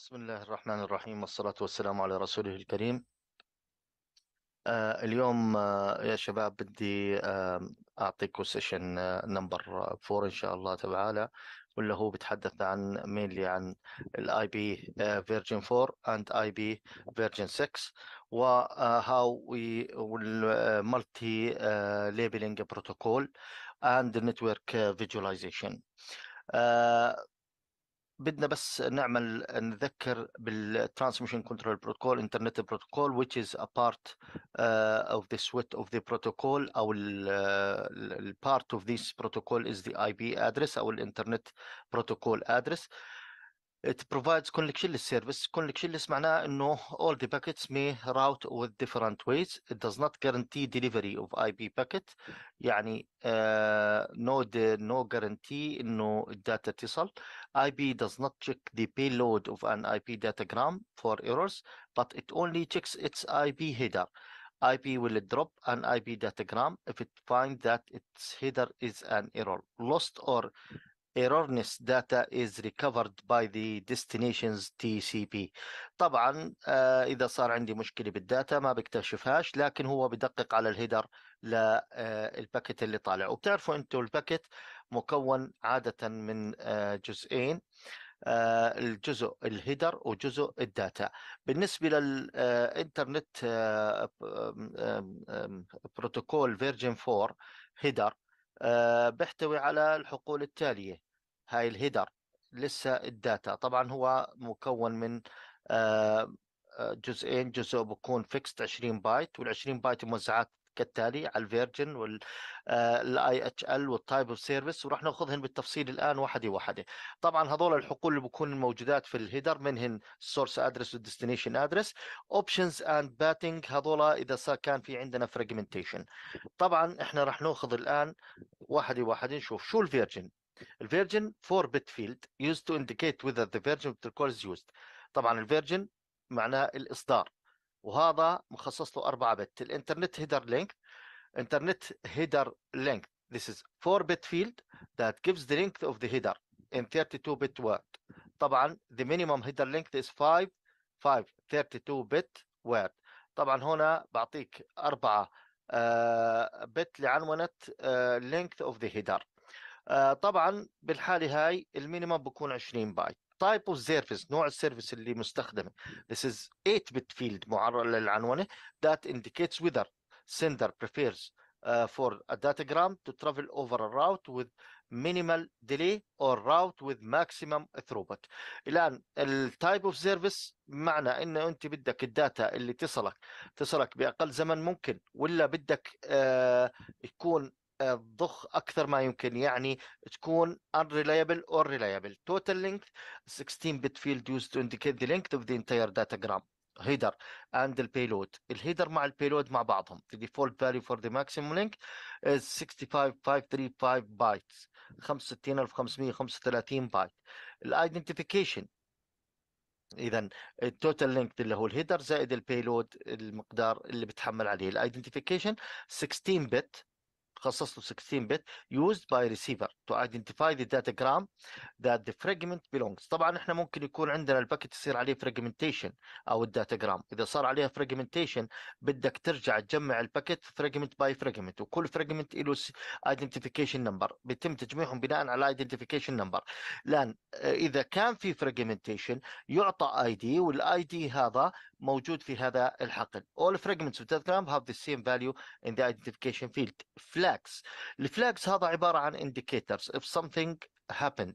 بسم الله الرحمن الرحيم والصلاة والسلام على رسوله الكريم آه، اليوم آه، يا شباب بدي أعطيكم سيشن نمبر فور إن شاء الله تعالى واللي هو بتحدث عن مينلي عن الاي بي فيرجن 4 اند اي بي فيرجن 6 وهاو والمالتي ليبلنج بروتوكول اند نتورك فيجواليزيشن بدنا بس نعمل نذكر بالترانسميشن كنترول بروتوكول انترنت بروتوكول which is a part uh, of the suite of the protocol او ال part of this protocol is the IP address او الانترنت بروتوكول address it provides connectionless service. Connectionless معناه انه all the packets may route with different ways. It does not guarantee delivery of IP packet. يعني uh, no the, no guarantee انه الداتا تصل. IP does not check the payload of an IP datagram for errors, but it only checks its IP header. IP will drop an IP datagram if it finds that its header is an error, lost or erroneous data is recovered by the destination's TCP طبعا آه، اذا صار عندي مشكله بالداتا ما بكتشفهاش لكن هو بدقق على الهيدر للباكت آه، اللي طالع وبتعرفوا انتم الباكت مكون عاده من آه، جزئين الجزء الهيدر وجزء الداتا بالنسبه للانترنت بروتوكول فيرجن 4 هيدر آه، بيحتوي على الحقول التاليه هاي الهيدر لسه الداتا طبعا هو مكون من آه، آه، جزئين جزء بكون فيكست 20 بايت وال 20 بايت موزعات كالتالي على الفيرجن والاي آه، اتش ال والتايب اوف سيرفيس وراح ناخذهم بالتفصيل الان واحده واحده طبعا هذول الحقول اللي بكون موجودات في الهيدر منهن السورس ادرس والديستنيشن ادرس اوبشنز اند باتنج هذول اذا كان في عندنا فراجمنتيشن طبعا احنا راح ناخذ الان واحده واحده نشوف شو الفيرجن الفيرجن 4 بت فيلد يوز تو indicate وذر ذا فيرجن of the call از يوزد طبعا الفيرجن معناه الاصدار وهذا مخصص له 4 بت الانترنت هيدر لينك انترنت هيدر لينك This is 4 bit field that gives the length of the header in 32 bit word. طبعا the minimum header length is 5 5 32 bit word. طبعا هنا بعطيك 4 بت لعنونه length of the header. طبعا بالحاله هاي المينيمم بكون 20 بايت. تايب اوف سيرفيس نوع السيرفيس اللي مستخدمه this is 8 bit field معرض للعنونه that indicates whether sender prefers uh, for a datagram to travel over a route with minimal delay or route with maximum throughput الان التايب اوف سيرفيس معنى انه انت بدك الداتا اللي تصلك تصلك باقل زمن ممكن ولا بدك آه يكون تضخ اكثر ما يمكن يعني تكون unreliable or reliable total length 16 bit field used to indicate the length of the entire datagram header and the payload الهيدر مع البيلود مع بعضهم the default value for the maximum length is 65535 bytes 65535 بايت الايدنتيفيكيشن اذا التوتال لينك اللي هو الهيدر زائد البيلود المقدار اللي بتحمل عليه الايدنتيفيكيشن 16 بت تخصص له 16 بت يوزد باي ريسيفر تو ايدنتيفاي ذا داتا جرام ذات ذا فريجمنت بيلونجز طبعا احنا ممكن يكون عندنا الباكيت يصير عليه فريجمنتيشن او الداتا جرام اذا صار عليها فريجمنتيشن بدك ترجع تجمع الباكيت فريجمنت باي فريجمنت وكل فريجمنت له ايدنتيفيكيشن نمبر بيتم تجميعهم بناء على ايدنتيفيكيشن نمبر لان آه، اذا كان في فريجمنتيشن يعطى اي دي والاي دي هذا موجود في هذا الحقل all fragments of diagram have the same value in the identification field flags الفلاجز هذا عبارة عن indicators if something happened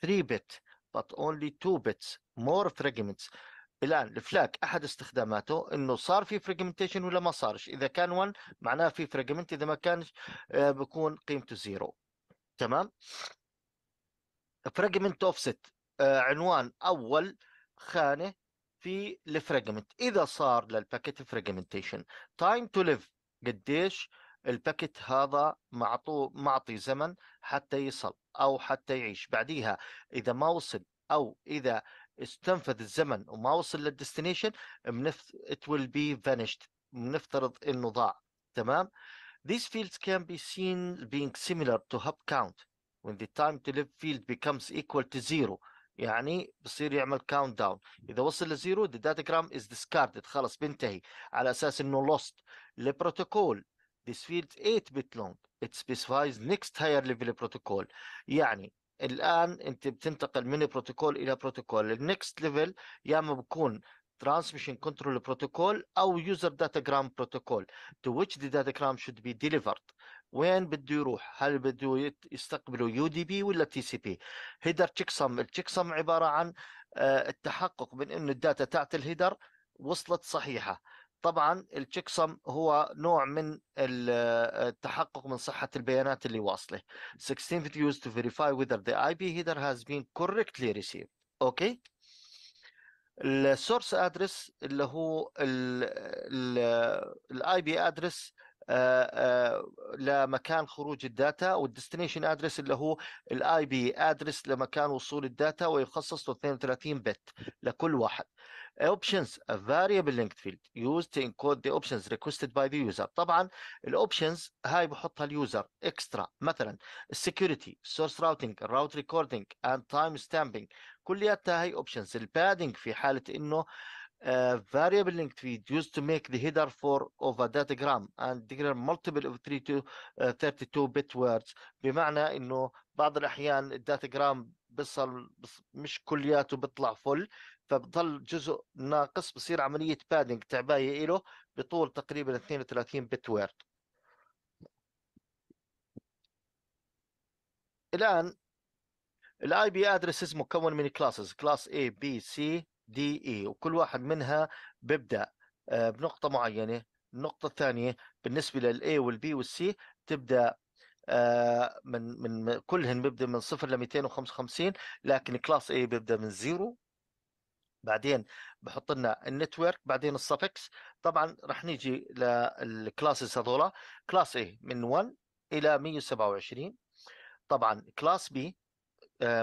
3 bit but only 2 bits more fragments الان الفلاك احد استخداماته انه صار في fragmentation ولا ما صارش اذا كان 1 معناه في fragment اذا ما كانش بكون قيمته 0 تمام fragment offset عنوان اول خانه في الفراجمنت اذا صار للباكيت فراجمنتيشن تايم تو ليف قديش الباكيت هذا معطو معطي زمن حتى يصل او حتى يعيش بعديها اذا ما وصل او اذا استنفذ الزمن وما وصل للديستنيشن ات it will be vanished بنفترض انه ضاع تمام these fields can be seen being similar to hub count when the time to live field becomes equal to zero يعني بصير يعمل كاونت داون اذا وصل لزيرو الداتا جرام از ديسكاردد خلص بينتهي على اساس انه لوست لبروتوكول this field 8 bit long it specifies next higher level protocol يعني الان انت بتنتقل من بروتوكول الى بروتوكول النكست ليفل يا اما بكون ترانسميشن كنترول بروتوكول او يوزر داتا جرام بروتوكول تو ويتش ذا داتا جرام should be delivered وين بده يروح هل بده يستقبله يو دي بي ولا تي سي بي هيدر تشيك سم التشيك سم عباره عن آه، التحقق من انه الداتا تاعت الهيدر وصلت صحيحه طبعا التشيك سم هو نوع من آه، التحقق من صحه البيانات اللي واصله 16 used to verify whether the IP header has been correctly received اوكي السورس ادرس اللي هو الاي بي ادرس آه، آه، لمكان خروج الداتا والديستنيشن ادرس اللي هو الاي بي ادرس لمكان وصول الداتا ويخصص له 32 بت لكل واحد options a variable فيلد field used to encode the options requested by the user طبعا الاوبشنز هاي بحطها اليوزر اكسترا مثلا السكيورتي سورس راوتنج الراوت ريكوردنج اند تايم ستامبينج كلياتها هاي اوبشنز البادنج في حاله انه Uh, variable linked feed used to make the header for of a datagram and declare multiple of 3 to uh, 32 bit words بمعنى انه بعض الاحيان الداتاجرام بيصل مش كلياته بيطلع فل فبضل جزء ناقص بصير عمليه بادنج تعبايه له بطول تقريبا 32 بت وورد الان الاي بي ادرسز مكون من كلاسز كلاس A B C دي اي وكل واحد منها بيبدا آه، بنقطه معينه النقطه الثانيه بالنسبه للاي والبي والسي تبدا آه، من من كلهن بيبدا من صفر ل 255 لكن كلاس اي بيبدا من زيرو بعدين بحط لنا النتورك بعدين السفكس طبعا رح نيجي للكلاسز هذولا كلاس اي من 1 الى 127 طبعا كلاس آه، بي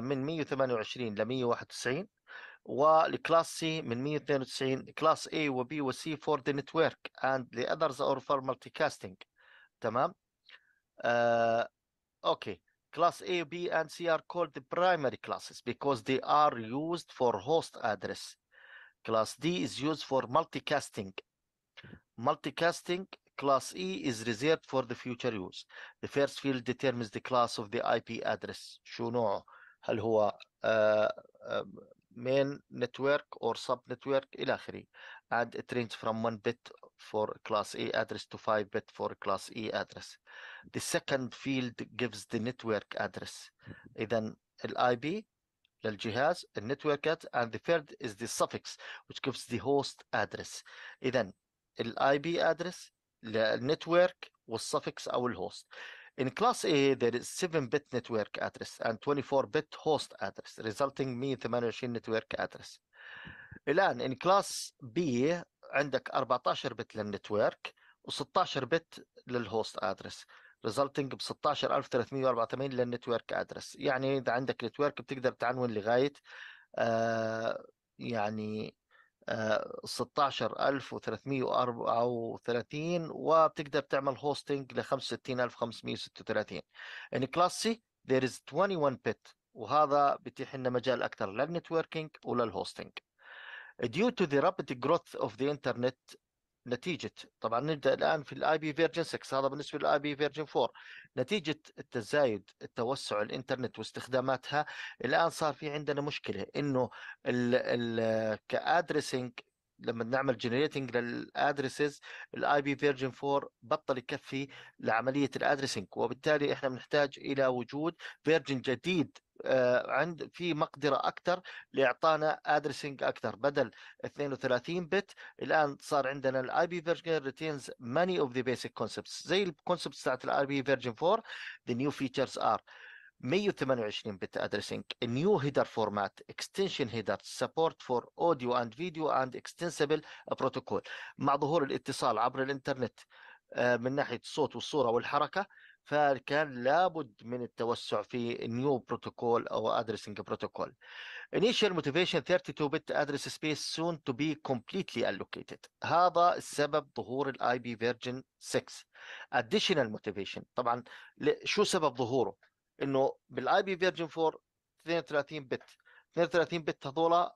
من 128 ل 191 والكلاس سي من 192 كلاس A وB وC for the network and the others are for multicasting تمام uh, okay class A, B and C are called the primary classes because they are used for host address class D is used for multicasting multicasting class E is reserved for the future use the first field determines the class of the IP address شو نوعه هل هو uh, uh, main network or sub network إلى آخره and it range from 1 bit for class A address to 5 bit for class E address the second field gives the network address إذا ال IP للجهاز ال network address and the third is the suffix which gives the host address إذا ال IP address للنتورك والسفكس أو الهوست In class A, there is 7-bit network address and 24-bit host address, resulting من 28 network address. الآن in class B عندك 14 بت للنتورك و16 بت للهوست address, resulting ب 16384 للنتورك address. يعني إذا عندك نتورك بتقدر تعنون لغاية آه يعني 16334 آه، وبتقدر تعمل هوستنج ل 65536 ان كلاس سي there is 21 بت وهذا بيتيح لنا مجال اكثر للنتوركينج وللهوستنج due to the rapid growth of the internet نتيجه طبعا نبدا الان في الاي بي فيرجن 6 هذا بالنسبه للاي بي فيرجن 4 نتيجه التزايد التوسع الانترنت واستخداماتها الان صار في عندنا مشكله انه كادرسنج لما نعمل جنريتنج للادرسز الاي بي فيرجن 4 بطل يكفي لعمليه الادرسنج وبالتالي احنا بنحتاج الى وجود فيرجن جديد آه، عند في مقدره اكثر لاعطانا ادرسنج اكثر بدل 32 بت الان صار عندنا الاي بي فيرجن ريتينز ماني اوف ذا بيسك كونسبتس زي الكونسبتس بتاعت الاي بي فيرجن 4 ذا نيو فيتشرز ار 128 بت ادريسنج نيو هيدر فورمات اكستنشن هيدر سبورت فور اوديو اند فيديو اند اكستنسبل بروتوكول مع ظهور الاتصال عبر الانترنت آه، من ناحيه الصوت والصوره والحركه فكان لابد من التوسع في نيو بروتوكول او ادريسنج بروتوكول. Initial motivation 32 bit address space soon to be completely allocated. هذا السبب ظهور الاي بي فيرجن 6. Additional motivation طبعا شو سبب ظهوره؟ انه بالاي بي فيرجن 4 32 بت 32 بت هذول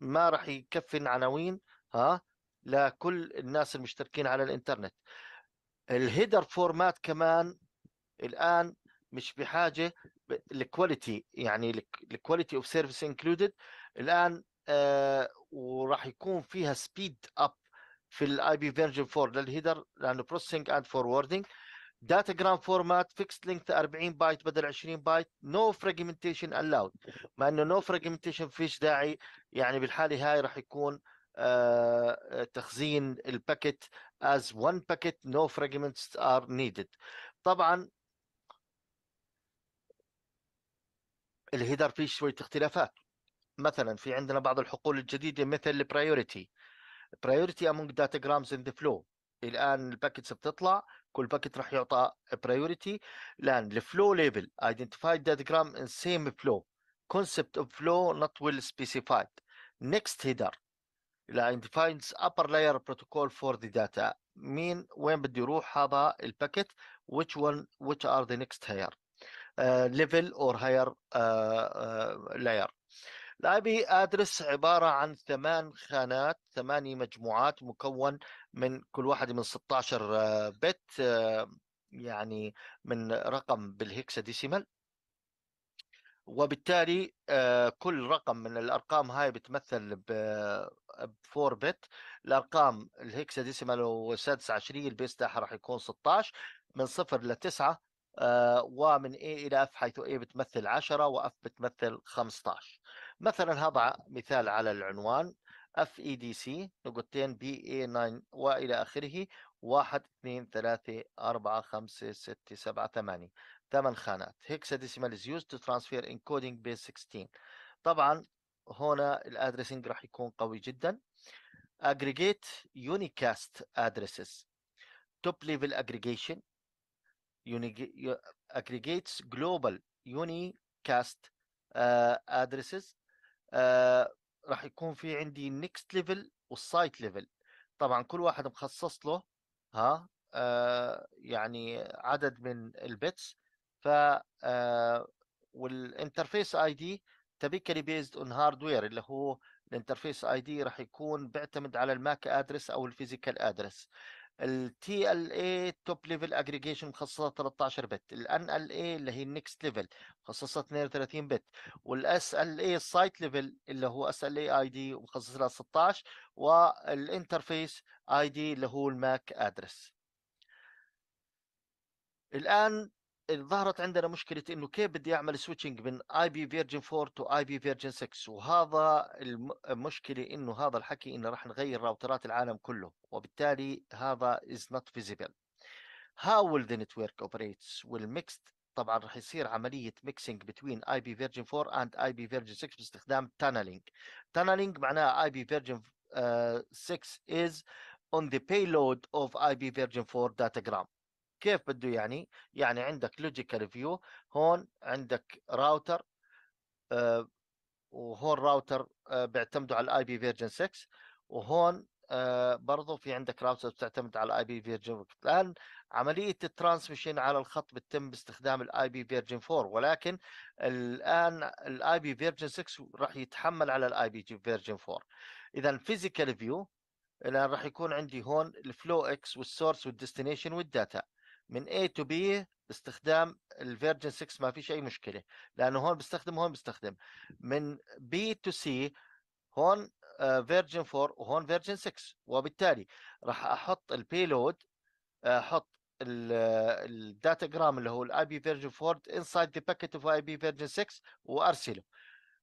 ما راح يكفي عناوين ها لكل الناس المشتركين على الانترنت. الهيدر فورمات كمان الان مش بحاجه الكواليتي يعني الكواليتي اوف سيرفيس انكلودد الان آه وراح يكون فيها سبيد اب في الاي بي فيرجن 4 للهيدر لانه بروسيسنج اند فوروردنج داتا جرام فورمات فيكس لينث 40 بايت بدل 20 بايت نو فراجمنتيشن الاود مع انه نو فراجمنتيشن فيش داعي يعني بالحاله هاي راح يكون آه, آه، تخزين الباكيت از وان باكيت نو fragments ار نيدد طبعا الهيدر فيه شويه اختلافات مثلا في عندنا بعض الحقول الجديده مثل البرايورتي برايورتي امونج داتا جرامز ان ذا فلو الان الباكتس بتطلع كل باكت راح يعطى برايورتي الان الفلو ليبل ايدنتيفايد داتا جرام ان سيم فلو كونسبت اوف فلو نوت ويل سبيسيفايد نيكست هيدر line defines upper layer protocol for the data. مين وين بده يروح هذا الباكت ويتش ون ويتش ار ذا نيكست layer. ليفل اور هاير لاير الاي ادرس عباره عن ثمان خانات ثماني مجموعات مكون من كل واحده من 16 بت آه، آه، يعني من رقم ديسيمال وبالتالي آه، كل رقم من الارقام هاي بتمثل ب 4 بت الارقام ديسيمال والسادس عشريه البيس تاعها راح يكون 16 من 0 ل 9 ومن A إلى F حيث A بتمثل 10 و F بتمثل 15 مثلا هضع مثال على العنوان FEDC نقطتين BA9 وإلى آخره 1 2 3 4 5 6 7 8 8 خانات hexadecimal is used to transfer encoding base 16 طبعا هنا الادريسنج راح يكون قوي جدا aggregate unicast addresses top level aggregation aggregates global unicast uh, addresses uh, راح يكون في عندي next level والسايت level طبعا كل واحد مخصص له ها uh، يعني عدد من البيتس ف والانترفيس اي دي تبيكلي بيزد اون هاردوير اللي هو الانترفيس اي دي راح يكون بيعتمد على الماك ادرس او الفيزيكال ادرس التي ال اي توب ليفل اجريجيشن مخصصه 13 بت الان ال اي اللي هي النكست ليفل مخصصه 32 بت والاس ال اي السايت ليفل اللي هو اس ال اي اي دي لها 16 والانترفيس اي دي اللي هو الماك ادرس الان ظهرت عندنا مشكله انه كيف بدي اعمل سويتشنج من اي بي فيرجن 4 تو اي بي فيرجن 6 وهذا المشكله انه هذا الحكي انه راح نغير راوترات العالم كله وبالتالي هذا از نوت فيزيبل how will the network operates will طبعا راح يصير عمليه ميكسينج بتوين اي بي فيرجن 4 اند اي بي فيرجن 6 باستخدام تانلينج تانلينج معناها اي بي فيرجن 6 از on the payload of بي فيرجن 4 datagram كيف بده يعني يعني عندك لوجيكال فيو هون عندك راوتر آه، وهون راوتر آه، بيعتمدوا على الاي بي فيرجن 6 وهون آه، برضه في عندك راوتر بتعتمد على الاي بي فيرجن الان عمليه الترانسميشن على الخط بتتم باستخدام الاي بي فيرجن 4 ولكن الان الاي بي فيرجن 6 راح يتحمل على الاي بي فيرجن 4 اذا فيزيكال فيو الان راح يكون عندي هون الفلو اكس والسورس والديستنيشن والداتا من A to B باستخدام الفيرجن 6 ما فيش اي مشكله لانه هون بستخدم هون بستخدم من B to C هون فيرجن آه، 4 وهون فيرجن 6 وبالتالي راح احط البيلود آه، احط الداتا آه، جرام اللي هو الاي بي فيرجن 4 انسايد ذا باكيت اوف اي بي فيرجن 6 وارسله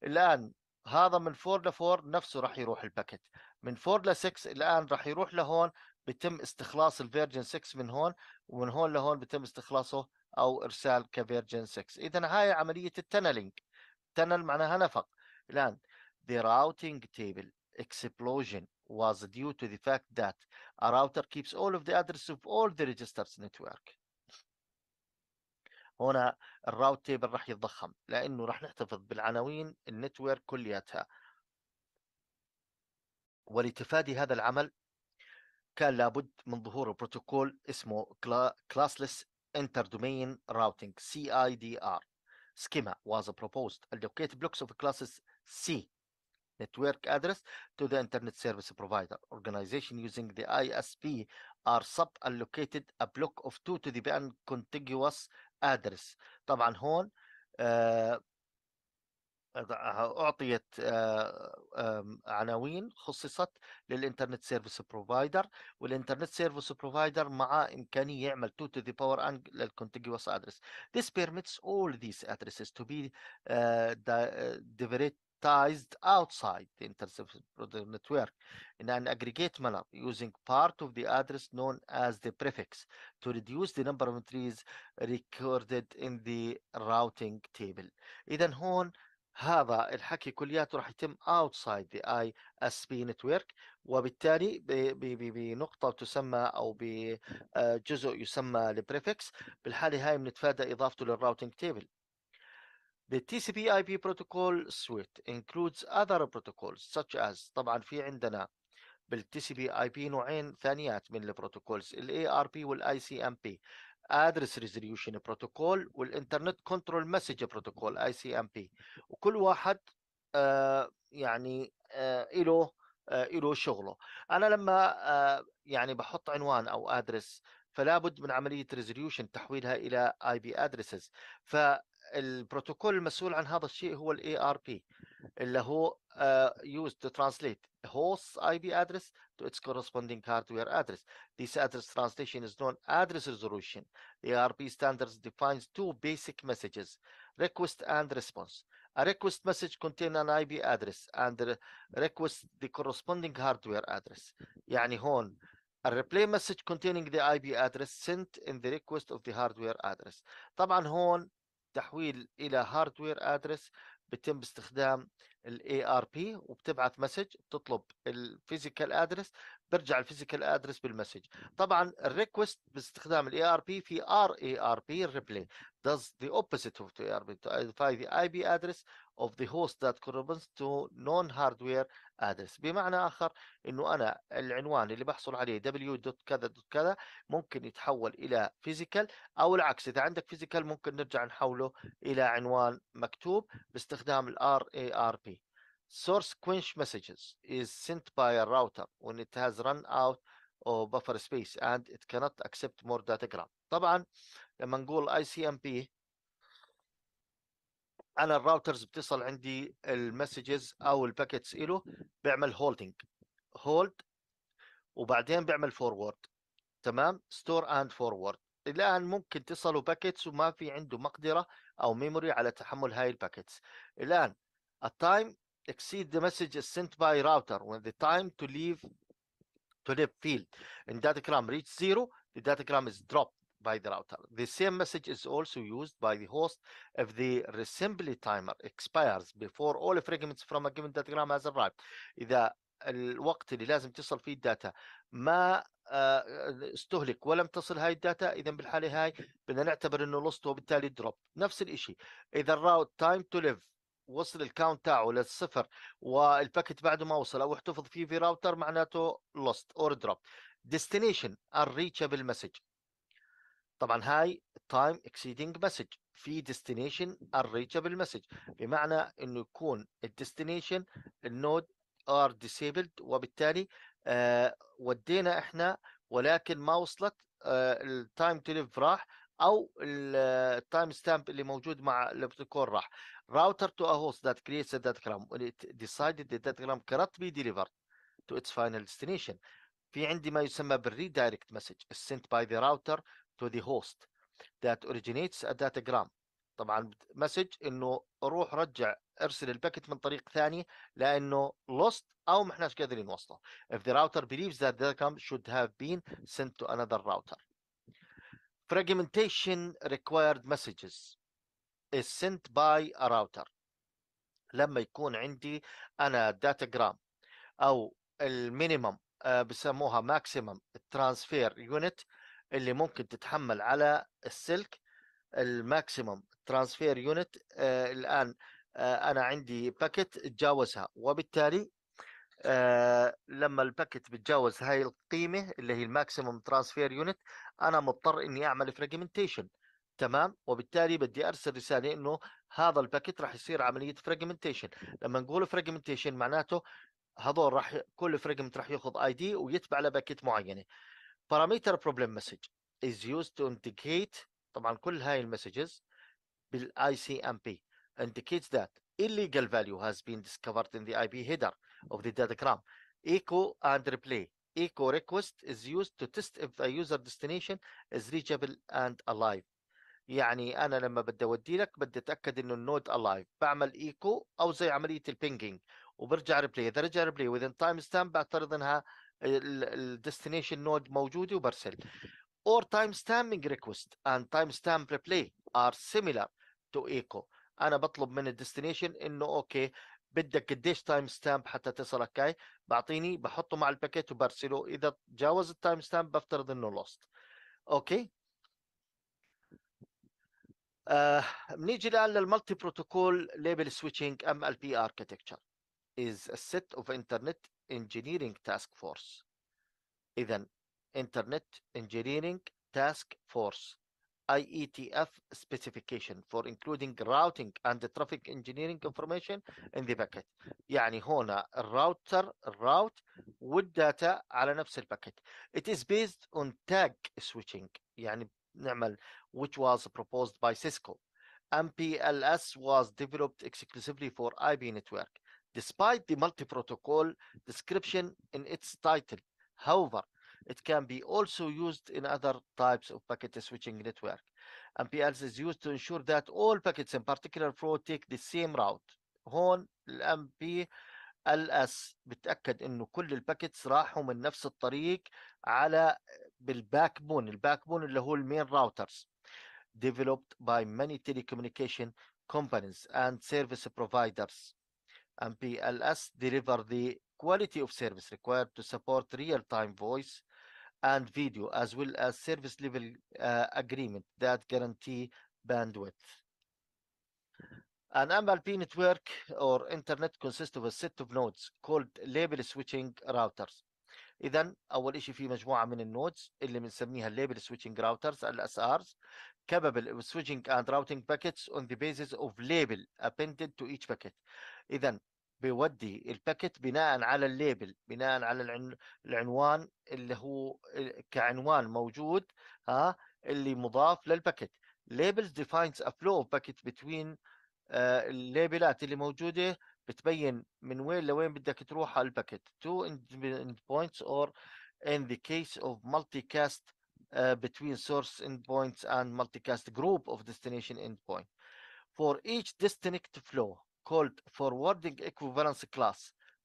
الان هذا من 4 ل 4 نفسه راح يروح الباكيت من 4 ل 6 الان راح يروح لهون بيتم استخلاص الفيرجن 6 من هون ومن هون لهون بيتم استخلاصه او ارسال كفيرجن 6 اذا هاي عمليه التنلينج تنل معناها نفق الان the routing table explosion was due to the fact that a router keeps all of the address of all the registers network هنا الراوت تيبل راح يتضخم لانه راح نحتفظ بالعناوين النتورك كلياتها ولتفادي هذا العمل كان لابد من ظهور بروتوكول اسمه Classless Interdomain Routing CIDR schema was proposed allocate blocks of classes C network address to the internet service provider organization using the ISP are sub allocated a block of 2 to the band contiguous address طبعا هون أعطيت عناوين خصصت للإنترنت سيرفيس بروفايدر والإنترنت سيرفيس بروفايدر مع إمكانية يعمل 2 to the power and للcontiguous address. This permits all these addresses to be uh, diveritized outside the internet network in an aggregate manner using part of the address known as the prefix to reduce the number of entries recorded in the routing table. إذا هون هذا الحكي كلياته راح يتم outside the ISP network وبالتالي بنقطة تسمى أو بجزء آه، يسمى البريفكس بالحالة هاي بنتفادى إضافته للراوتنج تيبل The TCP IP protocol suite includes other protocols such as طبعا في عندنا بالتي TCP/IP نوعين ثانيات من البروتوكولز الـ ARP والـ ICMP ادرس ريزوليوشن بروتوكول والانترنت كنترول مسج بروتوكول اي سي ام بي وكل واحد آه، يعني آه، له آه، له شغله انا لما يعني بحط عنوان او ادرس فلا بد من عمليه ريزوليوشن تحويلها الى اي بي ادرسز فالبروتوكول المسؤول عن هذا الشيء هو الاي ار بي اللي هو used to translate host IP address to its corresponding hardware address. This address translation is known address resolution. The ARP standards defines two basic messages, request and response. A request message contains an IP address and requests the corresponding hardware address. يعني هون A reply message containing the IP address sent in the request of the hardware address. طبعا هون تحويل إلى hardware address بتم باستخدام الاي ار بي وبتبعت مسج بتطلب الفيزيكال ادرس برجع الفيزيكال ادرس بالمسج طبعا الريكوست باستخدام الاي ار بي في ار اي ار بي does the opposite of the ARP identify the IP address of the host that corresponds to non-hardware address بمعنى آخر أنه أنا العنوان اللي بحصل عليه w كذا كذا ممكن يتحول إلى physical أو العكس إذا عندك physical ممكن نرجع نحوله إلى عنوان مكتوب باستخدام ال RARP source quench messages is sent by a router when it has run out of buffer space and it cannot accept more datagram طبعا لما نقول ICMP انا الراوترز بتصل عندي المسجز او الباكتس له بعمل هولدنج هولد وبعدين بعمل فورورد تمام ستور اند فورورد الان ممكن تصلوا باكيتس وما في عنده مقدره او ميموري على تحمل هاي الباكيتس الان التايم اكسيد exceed the message sent by router when the time to leave to live field in datagram reach zero the جرام از dropped by the router. The same message is also used by the host if the reassembly timer expires before all fragments from a given datagram has arrived. إذا الوقت اللي لازم تصل فيه الداتا ما آه، استهلك ولم تصل هاي الداتا اذا بالحاله هاي بدنا نعتبر انه لوست وبالتالي دروب نفس الشيء اذا الراوت تايم تو ليف وصل الكاونت تاعه للصفر والباكت بعده ما وصل او احتفظ فيه في راوتر معناته لوست اور دروب ديستنيشن unreachable مسج طبعا هاي تايم اكسيدنج مسج في ديستنيشن الريتشابل مسج بمعنى انه يكون الديستنيشن النود ار ديسيبلد وبالتالي آه ودينا احنا ولكن ما وصلت آه التايم تلف راح او التايم آه، ستامب اللي موجود مع البروتوكول راح راوتر تو ا هوست ذات كريتس ذات جرام ديسايدد ذات جرام كانت بي ديليفرد تو اتس فاينل ديستنيشن في عندي ما يسمى بالريدايركت مسج السنت باي ذا راوتر to the host that originates a datagram طبعا مسج انه روح رجع ارسل الباكت من طريق ثاني لانه lost او ما احناش قادرين نوصله if the router believes that the datagram should have been sent to another router fragmentation required messages is sent by a router لما يكون عندي انا داتاجرام او المينيمم بسموها ماكسيمم ترانسفير يونت اللي ممكن تتحمل على السلك الماكسيمم ترانسفير يونت آه، الان آه، انا عندي باكت اتجاوزها وبالتالي آه لما الباكت بتجاوز هاي القيمه اللي هي الماكسيمم ترانسفير يونت انا مضطر اني اعمل فراجمنتيشن تمام وبالتالي بدي ارسل رساله انه هذا الباكت راح يصير عمليه فراجمنتيشن لما نقول فراجمنتيشن معناته هذول راح كل فريجمنت راح ياخذ اي دي ويتبع لباكيت معينه parameter problem message is used to indicate طبعا كل هاي المسجز بالاي سي ام بي indicates that illegal value has been discovered in the IP header of the datagram. Echo and replay. Echo request is used to test if the user destination is reachable and alive. يعني انا لما بدي اودي لك بدي اتاكد انه النود الايف بعمل ايكو او زي عمليه البينجينج وبرجع ريبلاي اذا رجع ريبلاي within تايم ستامب بعترض انها الديستنيشن نود موجوده وبرسل or time stamping request and time stamp replay are similar to echo انا بطلب من الديستنيشن انه اوكي بدك قديش تايم ستامب حتى تصلك هاي بعطيني بحطه مع الباكيت وبرسله اذا تجاوز التايم ستامب بفترض انه لوست اوكي آه بنيجي الان للمالتي بروتوكول ليبل سويتشنج ام ال بي اركتكتشر is a set of internet Engineering Task Force. اذا Internet Engineering Task Force IETF specification for including routing and traffic engineering information in the packet. يعني هنا الراوتر الراوت والداتا على نفس الباكت it is based on tag switching يعني نعمل which was proposed by Cisco MPLS was developed exclusively for IP network despite the multi-protocol description in its title. However, it can be also used in other types of packet switching network. MPLS is used to ensure that all packets, in particular flow, take the same route. هون الام بي بتاكد انه كل الباكتس راحوا من نفس الطريق على اللي هو المين راوترز developed by many telecommunication companies and service providers and PLS deliver the quality of service required to support real-time voice and video, as well as service level uh, agreement that guarantee bandwidth. An MLP network or internet consists of a set of nodes called label switching routers. اذا اول شيء في مجموعه من النودز اللي بنسميها label-switching routers, الاس ارز capable of switching and routing packets on the basis of label appended to each packet. اذا بيودي الباكت بناء على الليبل بناء على العنوان اللي هو كعنوان موجود ها اللي مضاف للباكت labels defines a flow of packet between الليبلات اللي موجوده بتبين من وين لوين بدك تروح على الباكت two end points or in the case of multicast uh, between source endpoints and multicast group of destination endpoint for each distinct flow called forwarding equivalence class.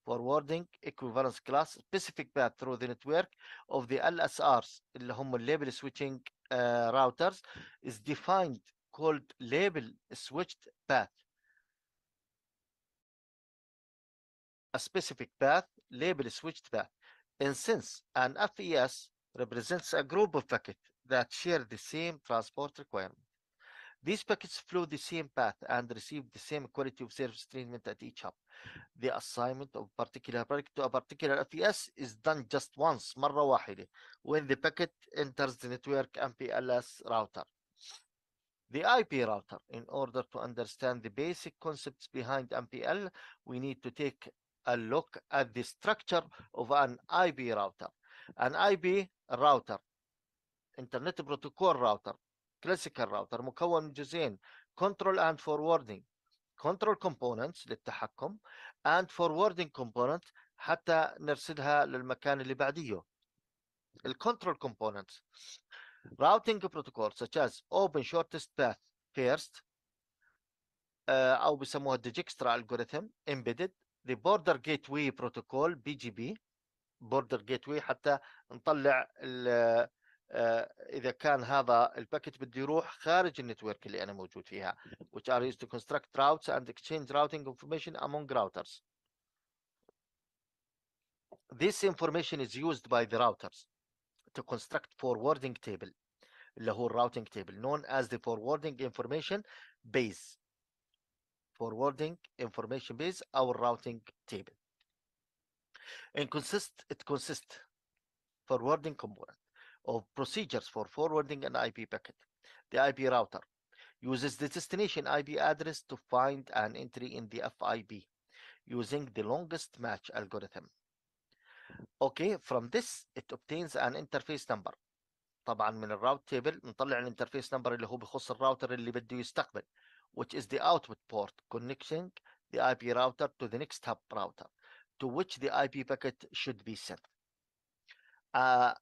Forwarding equivalence class specific path through the network of the LSRs اللي هم label switching uh, routers is defined called label switched path. A specific path, label switched path. And since an FES represents a group of packets that share the same transport requirement. These packets flow the same path and receive the same quality of service treatment at each hub. The assignment of particular packet to a particular FES is done just once, مرة واحدة, when the packet enters the network MPLS router. The IP router, in order to understand the basic concepts behind MPL, we need to take a look at the structure of an IP router. An IP router, Internet Protocol router, كلاسيكال راوتر مكون من جزئين كنترول اند فوروردنج كنترول كومبوننتس للتحكم اند فوروردنج كومبوننت حتى نرسلها للمكان اللي بعديه الكنترول كومبوننتس راوتنج بروتوكول such as open shortest path first آه، او بيسموها ديجكسترا الجوريثم embedded the border gateway protocol بي جي بي border gateway حتى نطلع اذا كان هذا بده يروح خارج النتورك اللي انا موجود فيها which are used to construct routes and exchange routing information among routers this information is used by the routers to construct forwarding table اللي هو routing table known as the forwarding information base forwarding information base our routing table and consist it consists forwarding component of procedures for forwarding an IP packet. The IP router uses the destination IP address to find an entry in the FIB using the longest match algorithm. Okay, from this it obtains an interface number. طبعا من الراوت تيبل نطلع الانترفيس نمبر اللي هو بيخص الراوتر اللي بده يستقبل which is the output port connecting the IP router to the next hub router to which the IP packet should be sent. Uh,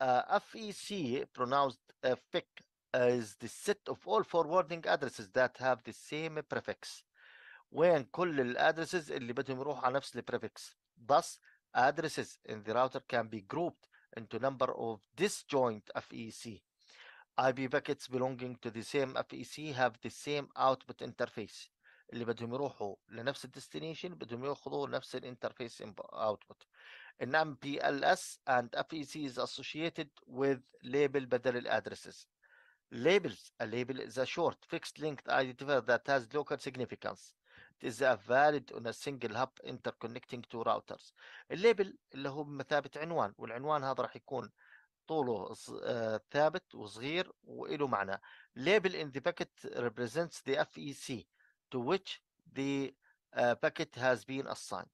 uh, FEC, pronounced uh, FIC, is the set of all forwarding addresses that have the same prefix When كل addresses اللي بدهم يروحوا على نفس prefix, thus addresses in the router can be grouped into number of disjoint FEC IP packets belonging to the same FEC have the same output interface اللي بدهم يروحوا لنفس الديستنيشن بدهم ياخذوا نفس interface output an MPLS and FEC is associated with label bedel addresses. Labels. A label is a short fixed-length identifier that has local significance. It is valid on a single hub interconnecting two routers. الليبل اللي هو بمثابة عنوان والعنوان هذا راح يكون طوله ثابت وصغير وإله معنى. Label in the packet represents the FEC to which the packet has been assigned.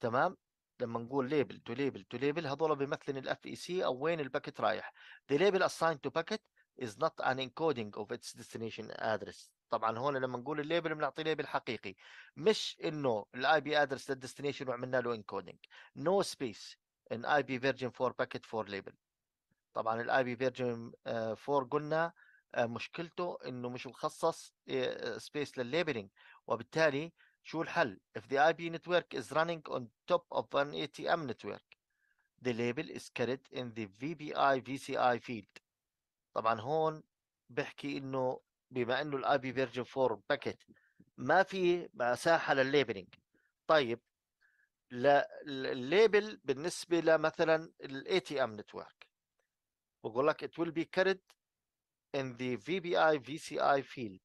تمام لما نقول ليبل تو ليبل تو ليبل هذول بيمثلن الاف اي سي او وين الباكت رايح the label assigned to packet is not an encoding of its destination address طبعا هون لما نقول الليبل بنعطي ليبل حقيقي مش انه الاي بي ادرس للديستنيشن وعملنا له انكودنج نو سبيس ان اي بي فيرجن 4 باكيت 4 ليبل طبعا الاي بي فيرجن 4 قلنا آه، مشكلته انه مش مخصص سبيس آه، للليبلنج وبالتالي شو الحل if the IP network is running on top of an ATM network the label is carried in the VBI VCI field طبعا هون بحكي انه بما انه الاي بي فيرجن 4 باكيت ما في مساحه للليبلنج طيب الليبل بالنسبه لمثلا الاي تي ام نتورك بقول لك it will be carried in the VBI VCI field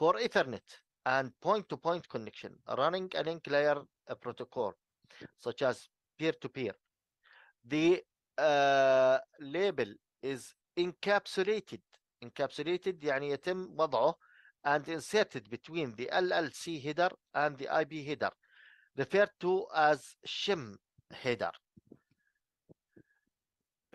for Ethernet and point-to-point -point connection running a link layer a uh, protocol such as peer-to-peer. -peer. The uh, label is encapsulated encapsulated يعني يتم وضعه and inserted between the LLC header and the IP header referred to as shim header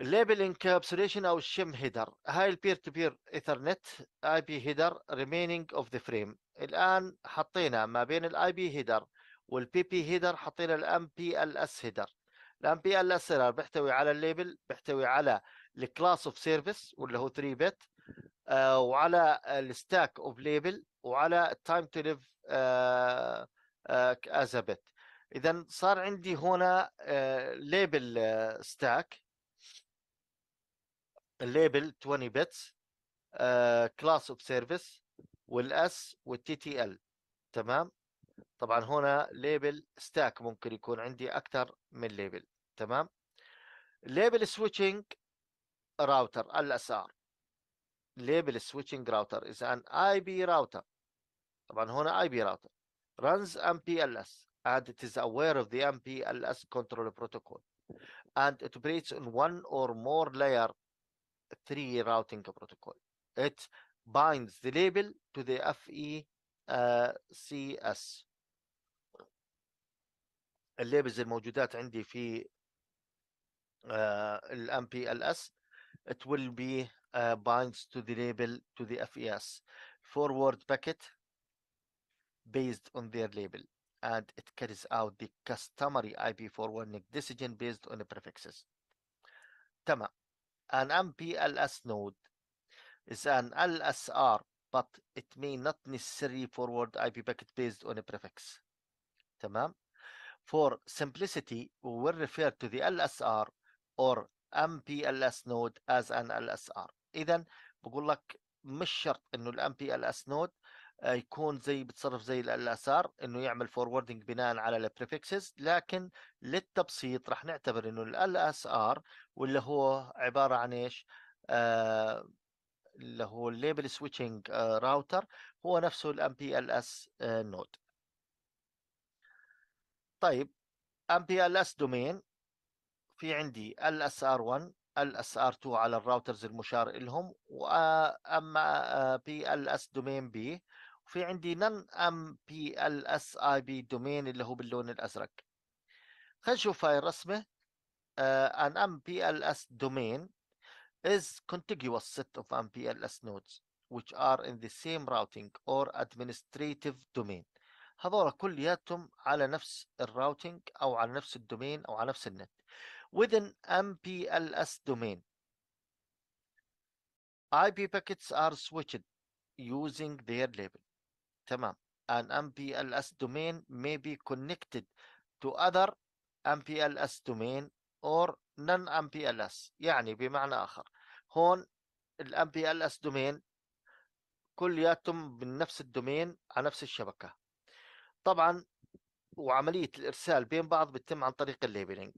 الليبل انكابسوليشن او الشم هيدر هاي البير تو بير ايثرنت اي بي هيدر ريمينينج اوف ذا فريم الان حطينا ما بين الاي بي هيدر والبي بي هيدر حطينا الام بي ال اس هيدر الام بي ال اس هيدر بيحتوي على الليبل بيحتوي على الكلاس اوف سيرفيس واللي هو 3 بت آه، وعلى الستاك اوف ليبل وعلى التايم تو ليف از ا بت اذا صار عندي هنا ليبل ستاك uh, الليبل 20 بيتس كلاس اوف سيرفيس والاس والتي تي ال تمام طبعا هنا ليبل ستاك ممكن يكون عندي اكثر من ليبل تمام ليبل سويتشنج راوتر ال اس ار ليبل سويتشنج راوتر از ان اي بي راوتر طبعا هنا اي بي راوتر runs MPLS and it is aware of the MPLS control protocol and it operates in one or more layer three routing protocol. It binds the label to the FECS uh, الليبلز الموجودات عندي في الام uh, بي ال it will be uh, binds to the label to the FES forward packet based on their label and it carries out the customary IP forwarding decision based on the prefixes. تمام an MPLS node is an LSR, but it may not necessarily forward IP packet based on a prefix. تمام? For simplicity, we will refer to the LSR or MPLS node as an LSR. إذن بقول لك مش شرط إنه MPLS node آه، يكون زي بتصرف زي الاثار انه يعمل فوروردنج بناء على البريفكسز لكن للتبسيط راح نعتبر انه ال اس ار واللي هو عباره عن ايش؟ آه اللي هو الليبل سويتشنج راوتر هو نفسه الام بي ال اس آه، نود طيب ام بي ال اس دومين في عندي ال اس ار 1 ال اس ار 2 على الراوترز المشار لهم واما بي ال اس دومين بي في عندي نن ام بي ال اس اي بي دومين اللي هو باللون الازرق خلينا نشوف هاي الرسمه ان ام بي ال اس دومين is contiguous set of MPLS nodes which are in the same routing or administrative domain هذول كلياتهم على نفس الراوتينج او على نفس الدومين او على نفس النت within MPLS domain IP packets are switched using their label تمام an MPLS domain may be connected to other MPLS domain or non-MPLS يعني بمعنى آخر هون ال MPLS domain كلياتهم من نفس الدومين على نفس الشبكة طبعا وعملية الإرسال بين بعض بتتم عن طريق الليبلينج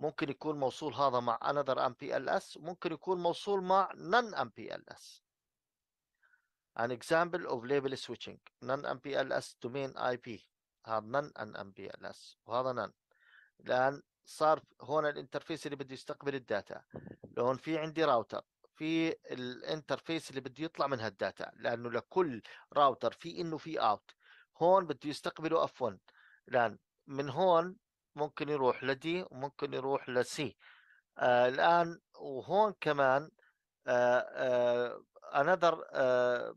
ممكن يكون موصول هذا مع another MPLS ممكن يكون موصول مع non MPLS An example of label switching non-MPLS domain IP هذا non an MPLS وهذا none الآن صار هون الانترفيس اللي بده يستقبل الداتا لو في عندي راوتر في الانترفيس اللي بده يطلع من هالداتا لانه لكل راوتر في انه في اوت هون بده يستقبله اف 1 الان من هون ممكن يروح لدي وممكن يروح لسي آه الان وهون كمان آه آه another آه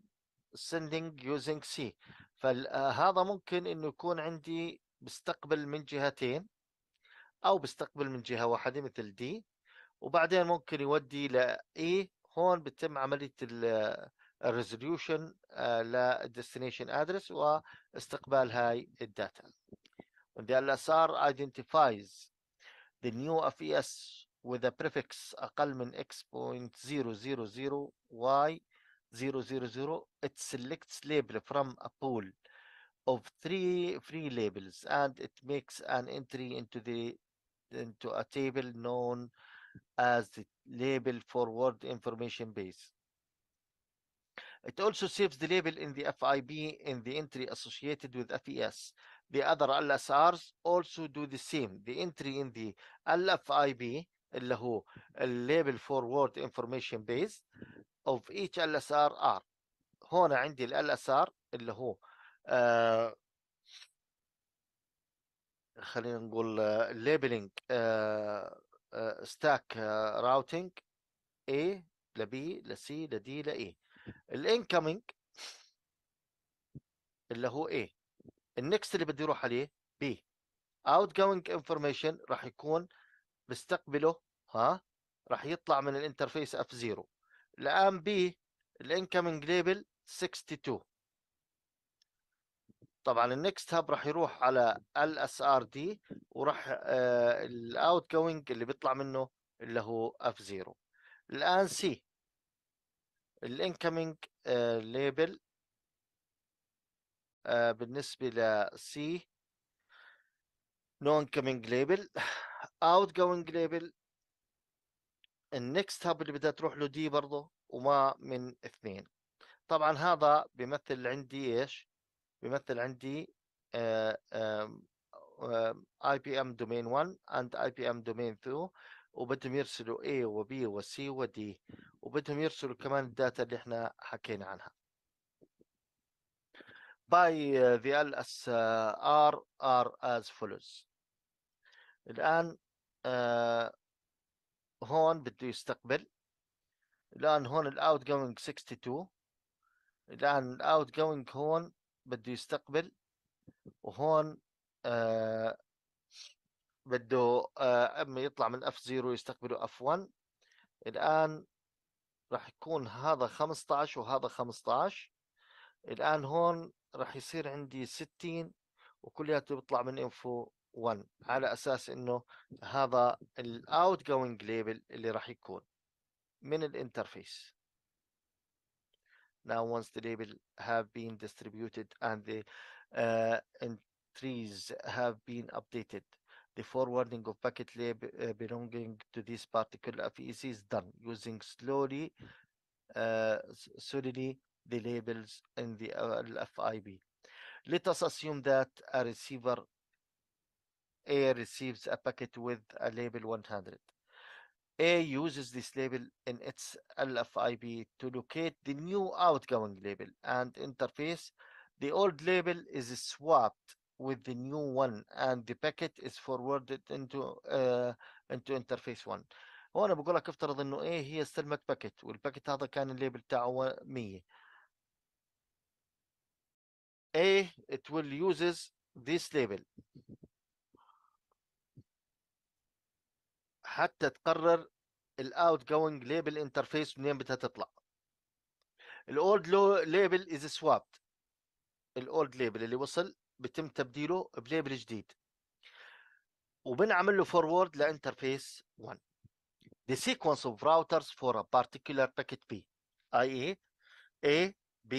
sending using C فهذا آه، ممكن انه يكون عندي بستقبل من جهتين او بستقبل من جهه واحده مثل D وبعدين ممكن يودي ل A e. هون بتم عمليه الريزوليوشن للديستنيشن ادرس واستقبال هاي الداتا. When the LSR identifies the new FES with a prefix أقل من x.000 y 000, it selects label from a pool of three free labels and it makes an entry into the into a table known as the label forward information base. It also saves the label in the FIB in the entry associated with FES. The other LSRs also do the same. The entry in the LFIB اللي هو label forward information base. of each LSR R هنا عندي ال LSR اللي هو آه، خلينا نقول آه، labeling آه، stack routing A ل B ل C ل D ل E incoming اللي هو A إيه؟ النكست اللي بدي اروح عليه B outgoing information راح يكون بستقبله ها راح يطلع من الانترفيس F0 الان بي الانكمنج ليبل 62 طبعا النكست هاب راح يروح على ال اس ار دي وراح آه، الاوت جوينج اللي بيطلع منه اللي هو اف 0 الان سي الانكمنج آه، ليبل آه، بالنسبه لسي نون كومينج ليبل اوت جوينج ليبل النكست هاب اللي بدها تروح له دي برضه وما من اثنين طبعا هذا بيمثل عندي ايش بيمثل عندي اي آه، بي ام دومين 1 اند اي بي ام دومين 2 وبدهم يرسلوا اي وبي وسي ودي وبدهم يرسلوا كمان الداتا اللي احنا حكينا عنها باي في ال اس ار ار از فولوز الآن آه هون بده يستقبل الان هون الاوت جوينج 62 الان الاوت جوينج هون بده يستقبل وهون آه بده آه اما يطلع من اف 0 يستقبله اف 1 الان راح يكون هذا 15 وهذا 15 الان هون راح يصير عندي 60 وكلياته بيطلع من انفو 1 على اساس انه هذا الاوت جوينج ليبل اللي راح يكون من الانترفيس now once the label have been distributed and the uh, entries have been updated the forwarding of packet label uh, belonging to this particular FEC is done using slowly uh, the labels in the uh, FIB. let us assume that a receiver a receives a packet with a label 100. A uses this label in its LFIB to locate the new outgoing label and interface. The old label is swapped with the new one and the packet is forwarded into uh, into interface 1 هو بقول لك افترض انه A هي استلمت باكت والباكت هذا كان الليبل تاعه 100 A it will uses this label حتى تقرر الاوت جوينج ليبل انترفيس منين بدها تطلع الاولد ليبل از سوابت الاولد ليبل اللي وصل بتم تبديله بليبل جديد وبنعمل له فورورد لانترفيس 1 The sequence of routers for a particular packet P i.e. A, B,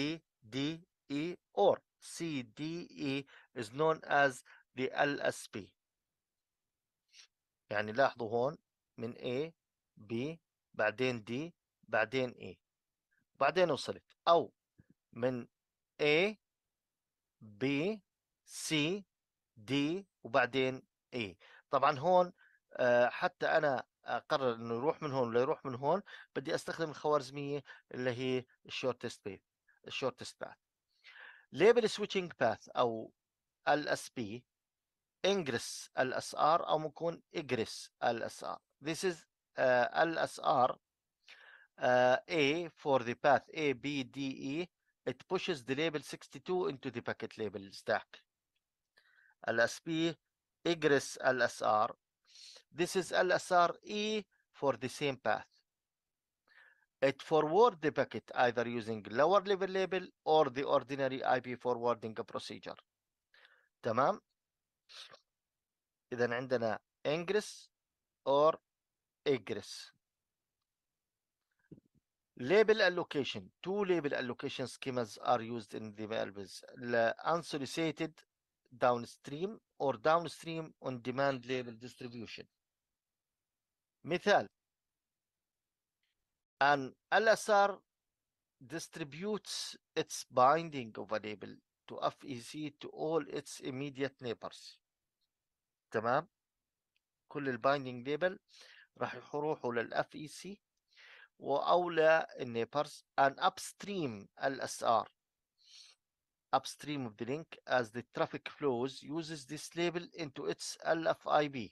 D, E or C, D, E is known as the LSP يعني لاحظوا هون من A B بعدين D بعدين E بعدين وصلت أو من A B C D وبعدين E طبعا هون آه، حتى أنا أقرر إنه يروح من هون ولا يروح من هون بدي أستخدم الخوارزمية اللي هي الشورتست path الشورتست باث ليبل switching باث أو LSP ingress LSR او ممكن egress LSR This is uh, LSR uh, A for the path A, B, D, E. It pushes the label 62 into the packet label stack. LSB egress LSR. This is LSR E for the same path. It forward the packet either using lower level label or the ordinary IP forwarding procedure. تمام؟ إذا عندنا ingress or egress. Label allocation. Two label allocation schemas are used in the valves: Unsolicited downstream or downstream on demand label distribution. Metal. an LSR distributes its binding of a label to FEC to all its immediate neighbors. تمام؟ كل binding label. راح يروحوا للاف اي سي او لان an upstream LSR upstream of the link as the traffic flows uses this label into its LFIB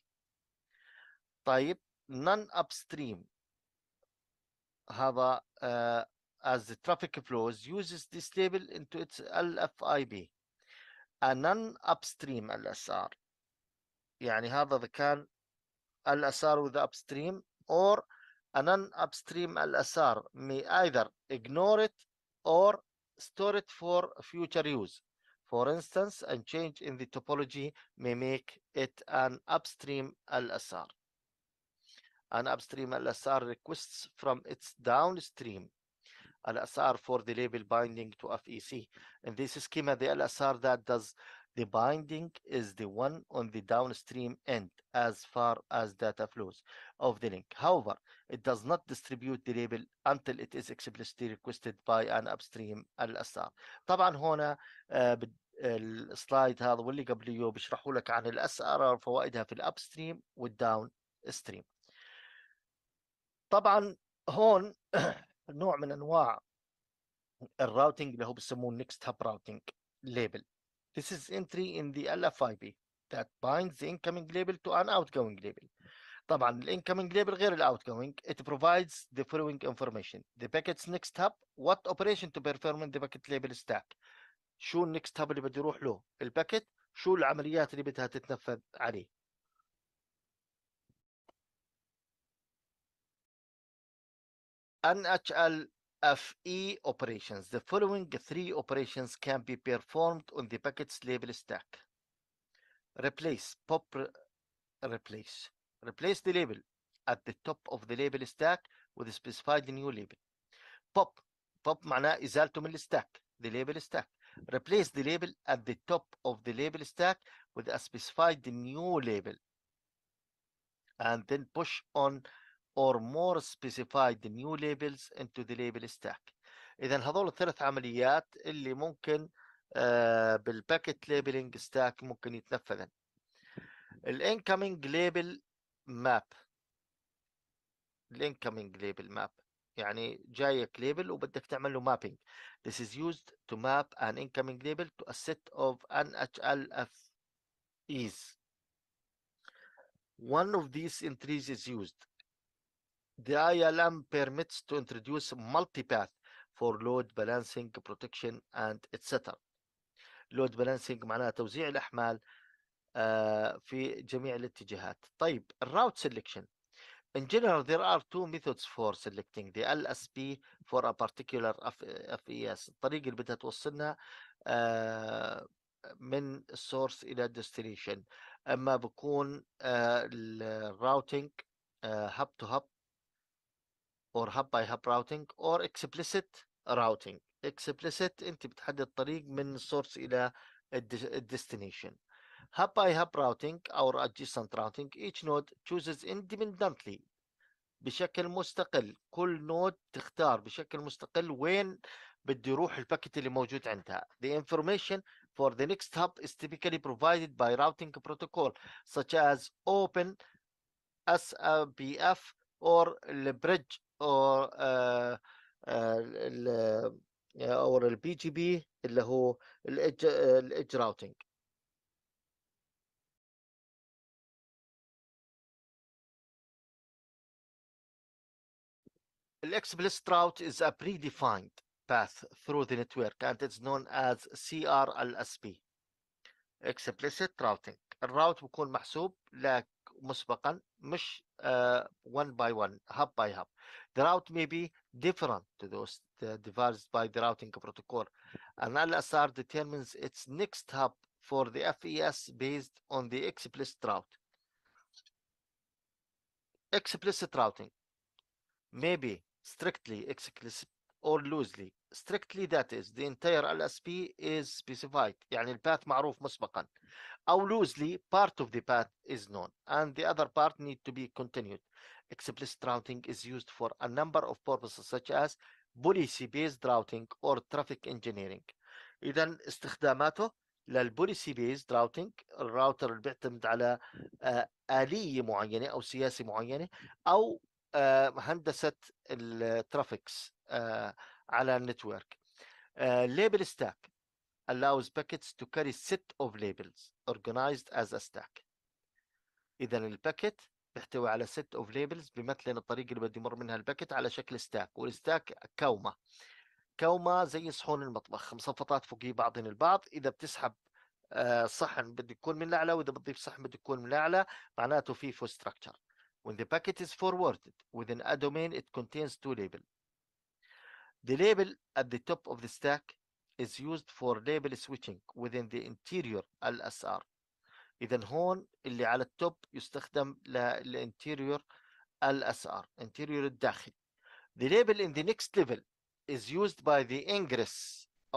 طيب non upstream هذا uh, as the traffic flows uses this label into its LFIB a non upstream LSR يعني هذا إذا كان al-asar with the upstream or a non-upstream al-asar may either ignore it or store it for future use. For instance, a change in the topology may make it an upstream al-asar. An upstream al-asar requests from its downstream al-asar for the label binding to FEC. In this schema, the al-asar that does The binding is the one on the downstream end as far as data flows of the link. However, it does not distribute the label until it is explicitly requested by an upstream LSR. طبعا هنا السلايد هذا واللي قبل يو بيشرحوا لك عن الاس ار فوائدها في الابستريم والداون ستريم طبعا هون نوع من انواع الراوتنج اللي هو بيسموه نيكست هاب راوتنج ليبل This is entry in the LFIB that binds the incoming label to an outgoing label. طبعا ال incoming label غير ال outgoing. It provides the following information. The packet's next hub, what operation to perform in the packet label stack. شو ال next هاب اللي بده يروح له ال packet شو العمليات اللي بدها تتنفذ عليه NHL FE operations. The following three operations can be performed on the packets label stack. Replace, pop re replace. Replace the label at the top of the label stack with specified new label. Pop, pop mana is من stack, the label stack. Replace the label at the top of the label stack with a specified new label. And then push on or more specify the new labels into the label stack اذا هذول الثلاث عمليات اللي ممكن بالباكت ليبلنج ستاك ممكن يتنفذن الانكمينج ليبل ماب الانكمينج ليبل ماب يعني جايك ليبل وبدك تعمل له مابينج this is used to map an incoming label to a set of NHLFEs one of these entries is used The ILM permits to introduce multipath for load balancing, protection, and etc. load balancing معناها توزيع الأحمال في جميع الاتجاهات. طيب الراوت selection In general, there are two methods for selecting the LSP for a particular FES. الطريق اللي بدها توصلنا من source إلى destination. أما بكون الراوتينج هاب تو هاب or hub by hub routing or explicit routing explicit انت بتحدد طريق من السورس الى الديستنيشن hub by hub routing or adjacent routing each node chooses independently بشكل مستقل كل نود تختار بشكل مستقل وين بده يروح الباكيت اللي موجود عندها the information for the next hub is typically provided by routing protocol such as open SPF or the bridge or uh, uh, or the BGP, اللي هو edge routing. راوتنج explicit route is a predefined path through the network and it's known as CRLSP explicit routing الراوت بيكون محسوب لك مسبقا مش one by one, hub by hub. The route may be different to those devised by the routing protocol. and LSR determines its next hub for the FES based on the explicit route. Explicit routing may be strictly explicit or loosely. Strictly that is the entire LSP is specified يعني path معروف مسبقا أو loosely part of the path is known and the other part need to be continued explicit routing is used for a number of purposes such as policy-based routing or traffic engineering. إذا استخداماته للبوليسي بيزد راوتنج الراوتر اللي بيعتمد على آلية معينة أو سياسة معينة أو هندسة الترافيكس على النتورك. ليبل ستاك allows packets to carry set of labels organized as a stack. إذا الباكت تحتوي على set of labels بمثل الطريق اللي بده يمر منها الباكت على شكل ستاك والستاك كومة كومة زي صحون المطبخ مصفطات فوقيه بعضهن البعض إذا بتسحب آه، صحن بده يكون من الأعلى وإذا بتضيف صحن بده يكون من الأعلى معناته في فو ستراكشر When the packet is forwarded within a domain it contains two labels The label at the top of the stack is used for label switching within the interior LSR اذا هون اللي على التوب يستخدم للانتيريور الاس ار انتيريور الداخلي The label in the next level is used by the ingress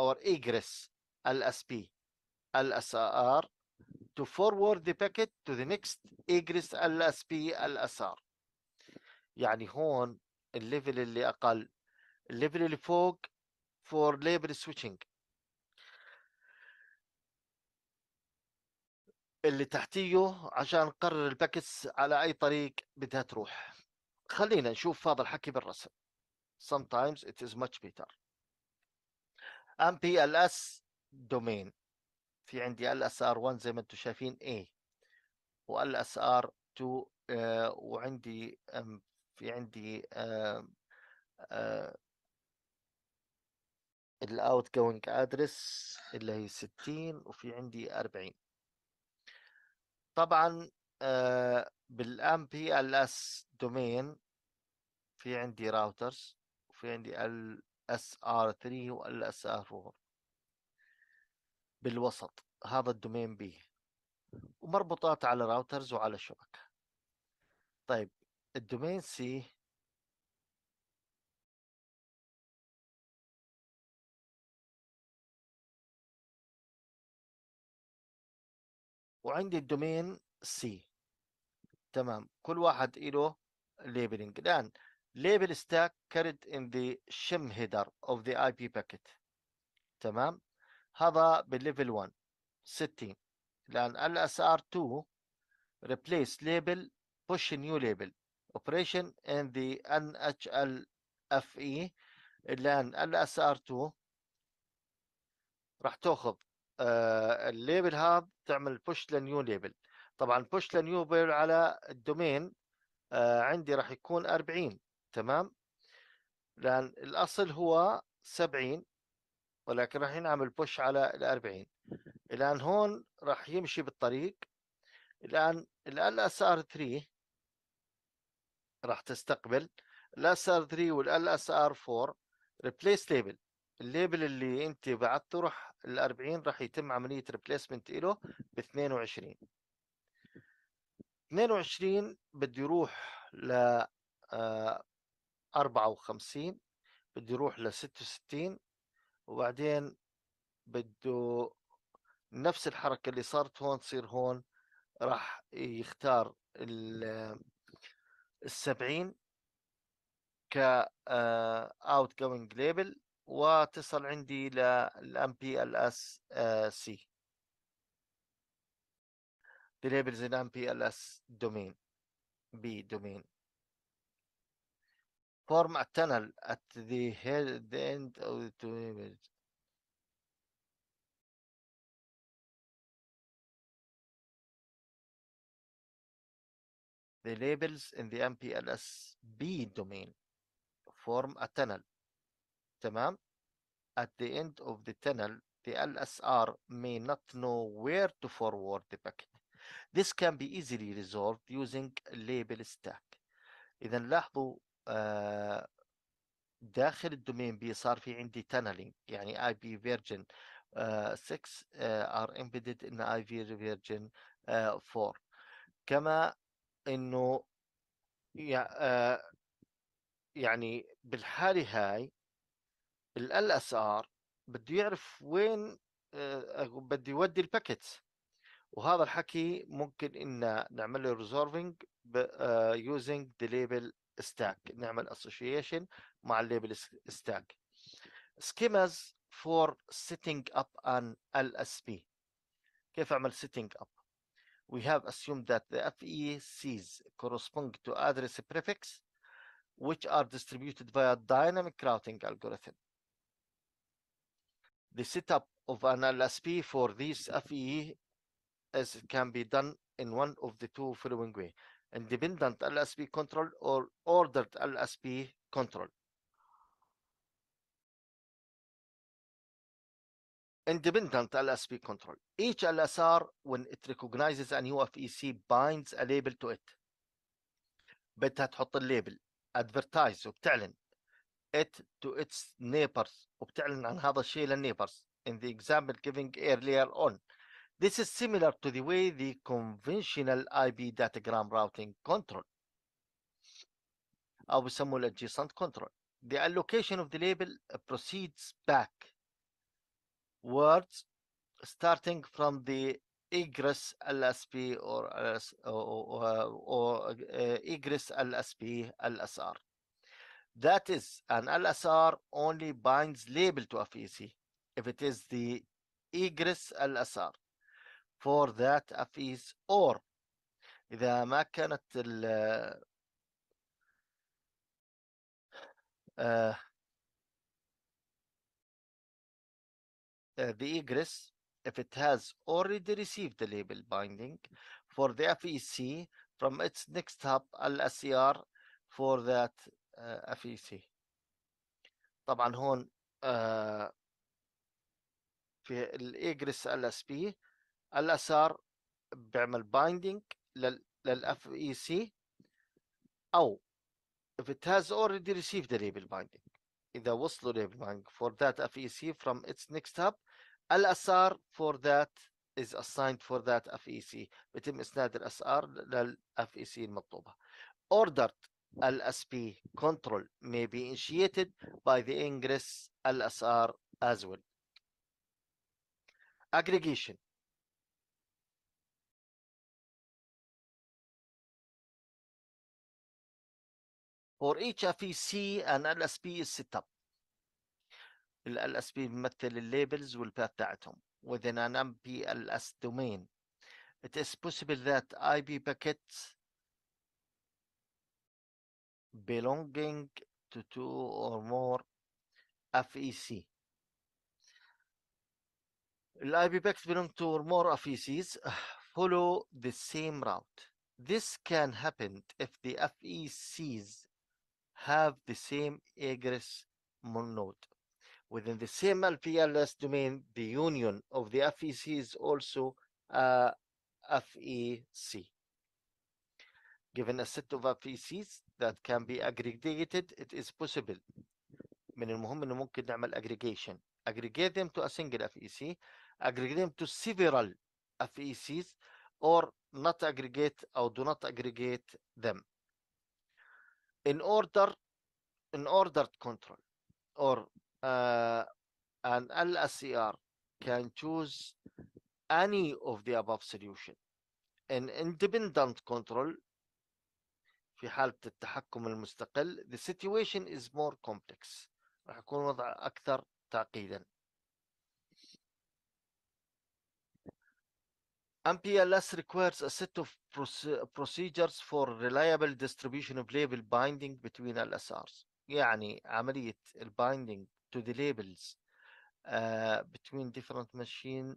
or egress LSP LSR to forward the packet to the next egress LSP LSR يعني هون الليفل اللي اقل الليفل اللي فوق for label switching اللي تحتيه عشان نقرر الباكتس على اي طريق بدها تروح خلينا نشوف هذا الحكي بالرسم sometimes it is much better MPLS domain في عندي LSR1 زي ما انتم شايفين A و lsr 2 آه، وعندي في عندي الاوت جوينج ادرس اللي هي 60 وفي عندي 40 طبعا آه، بالام بي ال اس دومين في عندي راوترز وفي عندي ال اس ار 3 وال اس ار 4 بالوسط هذا الدومين بي ومربوطات على راوترز وعلى شبكه طيب الدومين سي وعندي الدومين سي تمام كل واحد له ليبلنج الان label stack carried in the shim header of the IP packet تمام هذا بالليفل 1 60 الان ال اس ار 2 replace label push new label operation in the NHLFE الان ال اس ار 2 راح تاخذ آه، الليبل هذا تعمل بوش لنيو ليبل طبعا بوش لنيو ليبل على الدومين آه، عندي راح يكون 40 تمام لان الاصل هو 70 ولكن راح نعمل بوش على ال 40 الان هون راح يمشي بالطريق الان ال اس ار 3 راح تستقبل ال اس ار 3 والال اس ار 4 ريبليس ليبل الليبل اللي انت بعته راح ال 40 راح يتم عمليه ريبليسمنت له ب 22 22 بده يروح ل 54 آه، بده يروح ل 66 وبعدين بده نفس الحركه اللي صارت هون تصير هون راح يختار ال 70 ك اوت جوينج ليبل وتصل عندي للام بي ال اس سي the labels in the MPLS domain, B domain. Form a tunnel at the head, end of the tunnel. The labels in the MPLS B domain form a tunnel تمام at the end of the tunnel the LSR may not know where to forward the packet this can be easily resolved using label stack اذا لاحظوا داخل الدومين بي صار في عندي tunneling يعني IP version 6 are embedded in IP version 4 كما انه يعني بالحاله هاي ال اس ار بده يعرف وين بده يودي الباكيتس وهذا الحكي ممكن ان نعمل له ريزولفنج يوزنج ذا ليبل ستاك نعمل اسوشيشن مع الليبل ستاك سكيمز فور setting up an LSP كيف اعمل setting up we have assumed that the FECs correspond to address prefix which are distributed via dynamic routing algorithm the setup of an LSP for this FEE as can be done in one of the two following ways: independent LSP control or ordered LSP control. Independent LSP control. Each LSR, when it recognizes a new FEC, binds a label to it. بدها تحط الليبل ادفرتايز وبتعلن it to its neighbors وبتعلن عن هذا الشيء للنيبرز in the example given earlier on. This is similar to the way the conventional IP datagram routing control أو بسموه adjacent control. The allocation of the label proceeds backwards starting from the egress LSP or, or, or, uh, or uh, egress LSP LSR. That is, an LSR only binds label to a FEC if it is the egress LSR for that FEC or إذا ما كانت ال uh, the egress if it has already received the label binding for the FEC from its next hub LSR for that اف طبعا هون في الايجريس ال اس بي الاس ار بيعمل بايندينج للاف اي سي او if it has already received the label binding إذا وصلوا label binding for that FEC from its next hub الأسار for that is assigned for that FEC بيتم إسناد الأسار لل FEC المطلوبة ordered LSP control may be initiated by the ingress LSR as well. Aggregation. For each FEC an LSP is set up. The LSP بيمثل الليبلز والباث بتاعتهم within an MPLS domain. It is possible that IP packets belonging to two or more FEC. IPPX belong to or more FECs follow the same route. This can happen if the FECs have the same egress node. Within the same LPLS domain, the union of the FEC is also a uh, FEC. Given a set of feces that can be aggregated, it is possible. من المهم انه ممكن نعمل aggregation. Aggregate them to a single FEC, aggregate them to several FECs or not aggregate or do not aggregate them. In order, in ordered control or uh, an LSCR can choose any of the above solution. In independent control, في حالة التحكم المستقل the situation is more complex راح يكون وضع أكثر تعقيدا MPLS requires a set of procedures for reliable distribution of label binding between LSRs يعني عملية binding to the labels uh, between different machine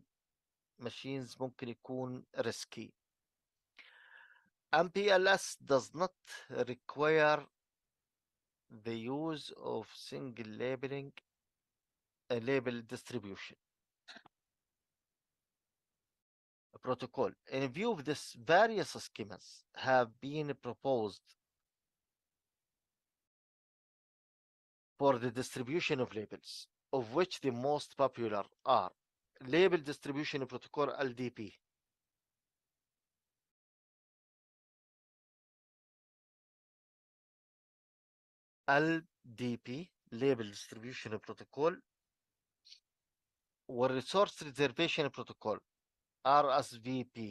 machines ممكن يكون risky MPLS does not require the use of single labeling, a label distribution a protocol. In view of this, various schemas have been proposed for the distribution of labels, of which the most popular are label distribution protocol LDP, LDP label distribution protocol والresource reservation protocol RSVP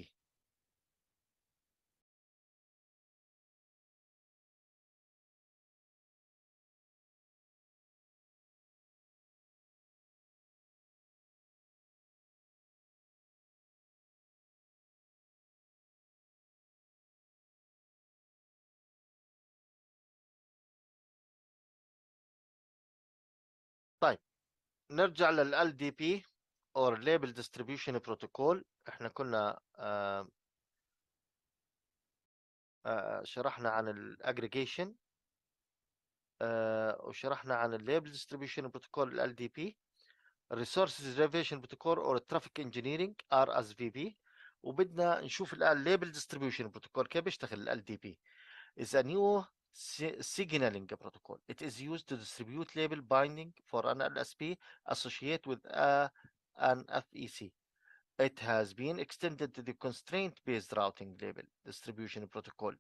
نرجع لل دي بي اور ليبل ديستريبيوشن بروتوكول احنا كنا آه آه شرحنا عن الاجريجيشن آه وشرحنا عن الليبل ديستريبيوشن بروتوكول ال دي بي Protocol ريفيشن بروتوكول اور الترافيك انجينيرنج ار اس في بي وبدنا نشوف الان ليبل ديستريبيوشن بروتوكول كيف بيشتغل ال دي بي is a new signaling protocol. It is used to distribute label binding for an LSP associated with a, an FEC. It has been extended to the constraint-based routing label distribution protocol,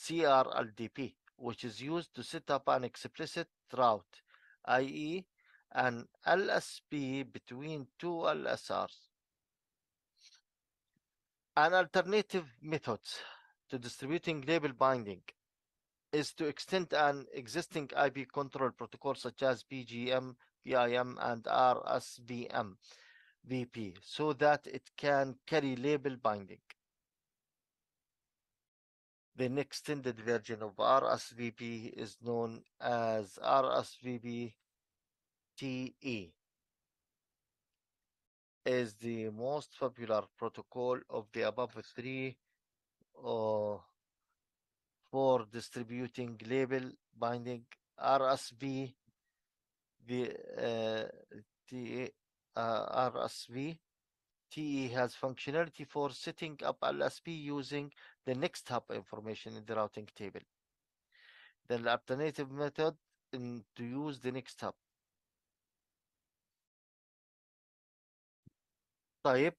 CRLDP, which is used to set up an explicit route, i.e. an LSP between two LSRs. An alternative method to distributing label binding is to extend an existing IP control protocol such as PGM, PIM, and RSVM VP so that it can carry label binding. The next extended version of RSVP is known as RSVP TE is the most popular protocol of the above three or uh, for distributing label binding RSV, the uh, the uh, RSV. TE has functionality for setting up LSP using the next hop information in the routing table. The alternative method in, to use the next hop.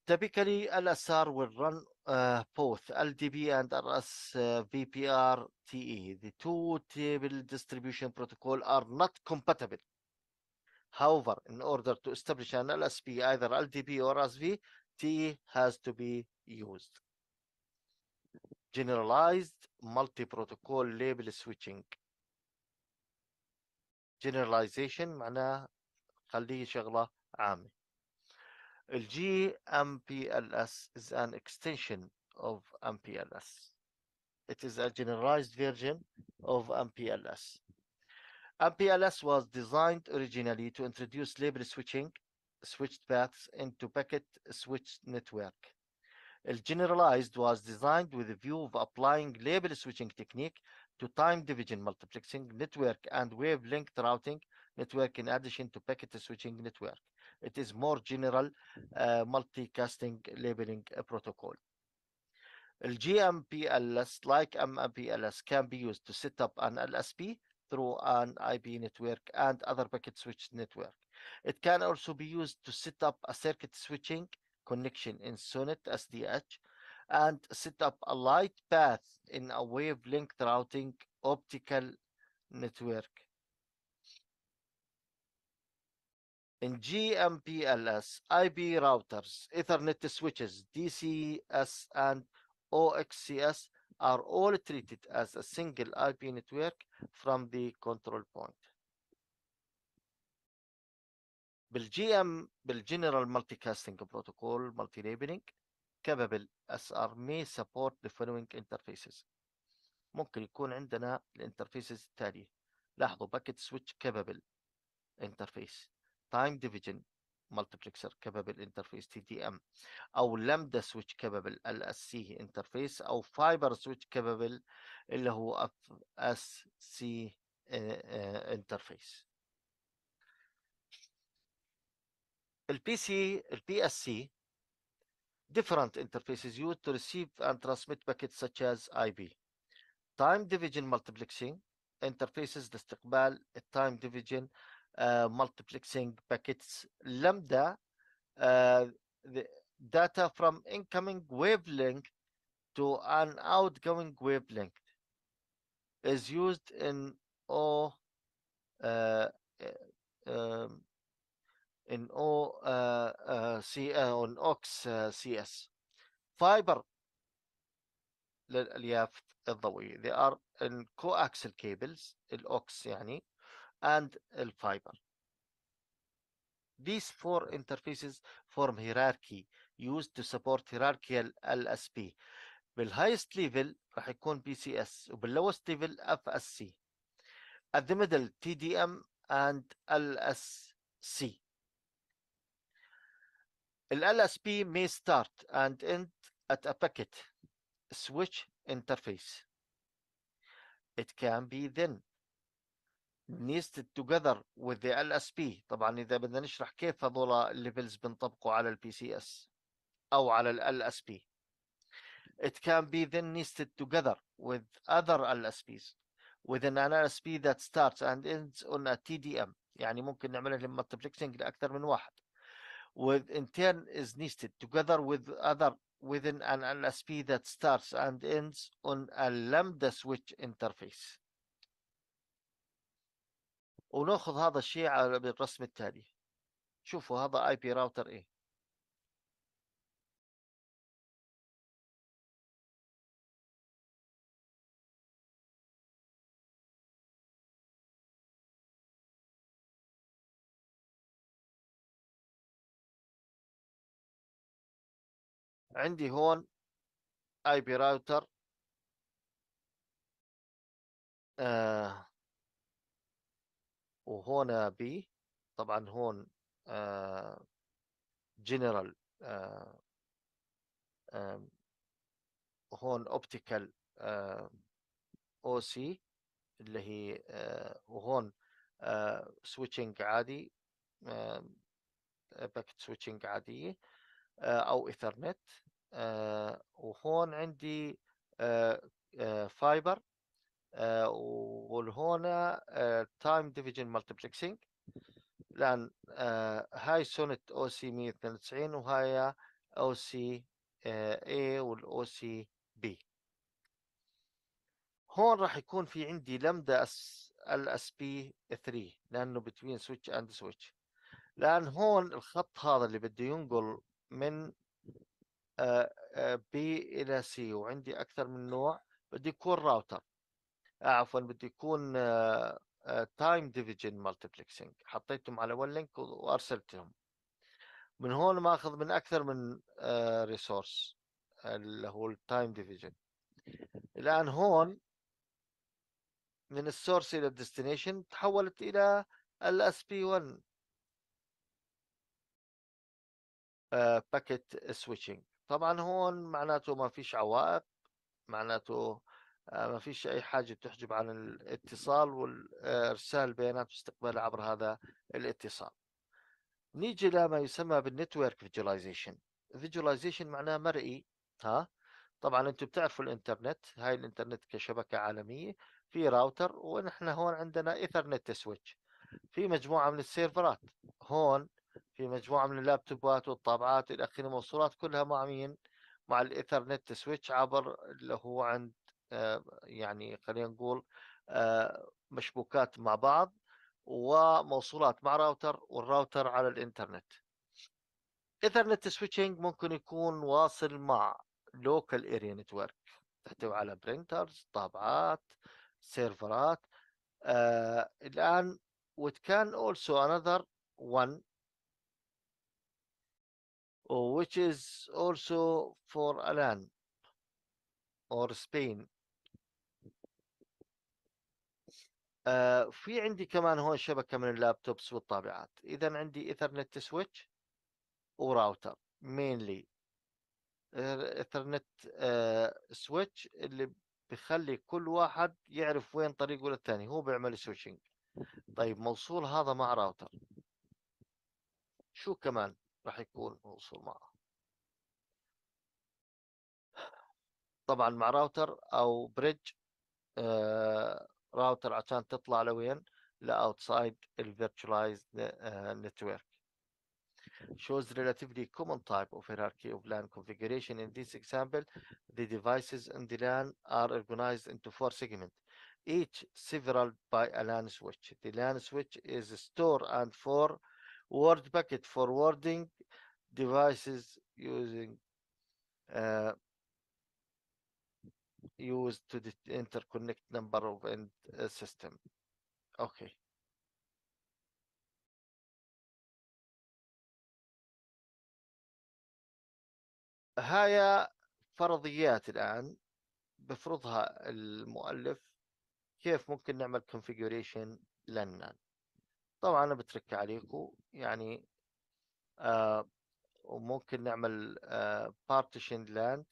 typically LSR will run both LDP and RSVPR-TE. The two table distribution protocol are not compatible. However, in order to establish an LSP, either LDP or RSV, TE has to be used. Generalized multi-protocol label switching. Generalization معناه خليه شغلة عامة. GMPLS is an extension of MPLS. It is a generalized version of MPLS. MPLS was designed originally to introduce label switching, switched paths into packet switched network. El generalized was designed with a view of applying label switching technique to time division multiplexing network and wavelength routing network in addition to packet switching network. It is more general uh, multicasting labeling uh, protocol. GMPLS, like MMPLS, can be used to set up an LSP through an IP network and other packet switch network. It can also be used to set up a circuit switching connection in Sonnet SDH and set up a light path in a wavelength routing optical network. in GMPLS, IP routers, Ethernet switches, DCS, and OXCS are all treated as a single IP network from the control point. بالجي بالجنرال مالتي كاستنج بروتوكول مالتي ليبلنج كابل اس ار مي سبورت ذا فولوينج انترفيسز ممكن يكون عندنا الانترفيسز التاليه لاحظوا باكيت سويتش كابل انترفيس تايم ديفيجن مالتيبلكسر كابابل انترفيس تي دي ام او لامدا سويتش كابابل ال اس سي انترفيس او فايبر سويتش كابابل اللي هو اف اس سي انترفيس البي سي البي اس سي different interfaces used to receive and transmit packets such as IP. Time division multiplexing interfaces لاستقبال التايم ديفيجن multiplexing packets lambda the data from incoming wavelength to an outgoing wavelength is used in O uh, um, in O uh, uh, C on OX CS fiber للألياف الضوئية they are in coaxial cables الأوكس يعني and L fiber. These four interfaces form hierarchy used to support hierarchical LSP. بالهايست ليفل راح يكون بي سي اس وباللوست ليفل اف at the middle TDM and LSC ال LSP may start and end at a packet switch interface it can be then نيستد توجذر with the LSP طبعا اذا بدنا نشرح كيف هذول الليفلز بنطبقوا على البي سي اس او على ال LSP it can be then nested together with other LSPs within an LSP that starts and ends on a TDM يعني ممكن نعملها للمالتبلكسنج لاكثر من واحد with in turn is nested together with other within an LSP that starts and ends on a lambda switch interface وناخذ هذا الشيء على بالرسم التالي شوفوا هذا اي بي راوتر ايه عندي هون اي بي راوتر وهنا بي طبعا هون جنرال آه، آه، هون اوبتيكال او سي اللي هي آه، وهون سويتشنج عادي باكت سويتشنج عاديه او ايثرنت وهون عندي فايبر وهنا تايم ديفيجن مالتبلكسينج لان آه، هاي سونة او سي 192 وهاي او سي اي والاو سي بي هون راح يكون في عندي لمدا اس ال اس بي 3 لانه بتوين سويتش اند سويتش لان هون الخط هذا اللي بده ينقل من بي آه، آه، الى سي وعندي اكثر من نوع بده يكون راوتر آه، عفوا بده يكون تايم ديفيجن مالتيبلكسنج حطيتهم على ون لينك وارسلتهم من هون ماخذ من اكثر من ريسورس آه، اللي هو التايم ديفيجن الان هون من السورس الى الديستنيشن تحولت الى الاس بي 1 باكيت سويتشنج طبعا هون معناته ما فيش عوائق معناته آه، ما فيش اي حاجه بتحجب عن الاتصال وارسال البيانات واستقبالها عبر هذا الاتصال نيجي لما يسمى بالنتورك فيجواليزيشن فيجواليزيشن معناه مرئي ها طبعا انتم بتعرفوا الانترنت هاي الانترنت كشبكه عالميه في راوتر ونحن هون عندنا ايثرنت سويتش في مجموعه من السيرفرات هون في مجموعه من اللابتوبات والطابعات الى اخره الموصولات كلها مع مين مع الايثرنت سويتش عبر اللي هو عند آه، يعني خلينا نقول آه، مشبوكات مع بعض وموصولات مع راوتر والراوتر على الانترنت ايثرنت سويتشنج ممكن يكون واصل مع لوكال اريا نتورك تحتوي على برينترز طابعات سيرفرات آه الان وات كان اولسو انذر one which is also for ألان or Spain آه، في عندي كمان هون شبكه من اللابتوبس والطابعات اذا عندي ايثرنت سويتش وراوتر مينلي ايثرنت آه، آه، سويتش اللي بخلي كل واحد يعرف وين طريقه للثاني هو بيعمل سويتشنج طيب موصول هذا مع راوتر شو كمان راح يكون موصول معه طبعا مع راوتر او بريدج راوتر عشان تطلع لوين لاوتسايد الفيرتشواليزد نتورك shows relatively common type of hierarchy of LAN configuration. In this example, the devices in the LAN are organized into four segments, each several by a LAN switch. The LAN switch is a store and for word packet forwarding devices using uh, used to the interconnect number of end uh, system. Okay. هاي فرضيات الآن بفرضها المؤلف كيف ممكن نعمل configuration لنا طبعا أنا بترك عليكم يعني آه وممكن نعمل آه partition land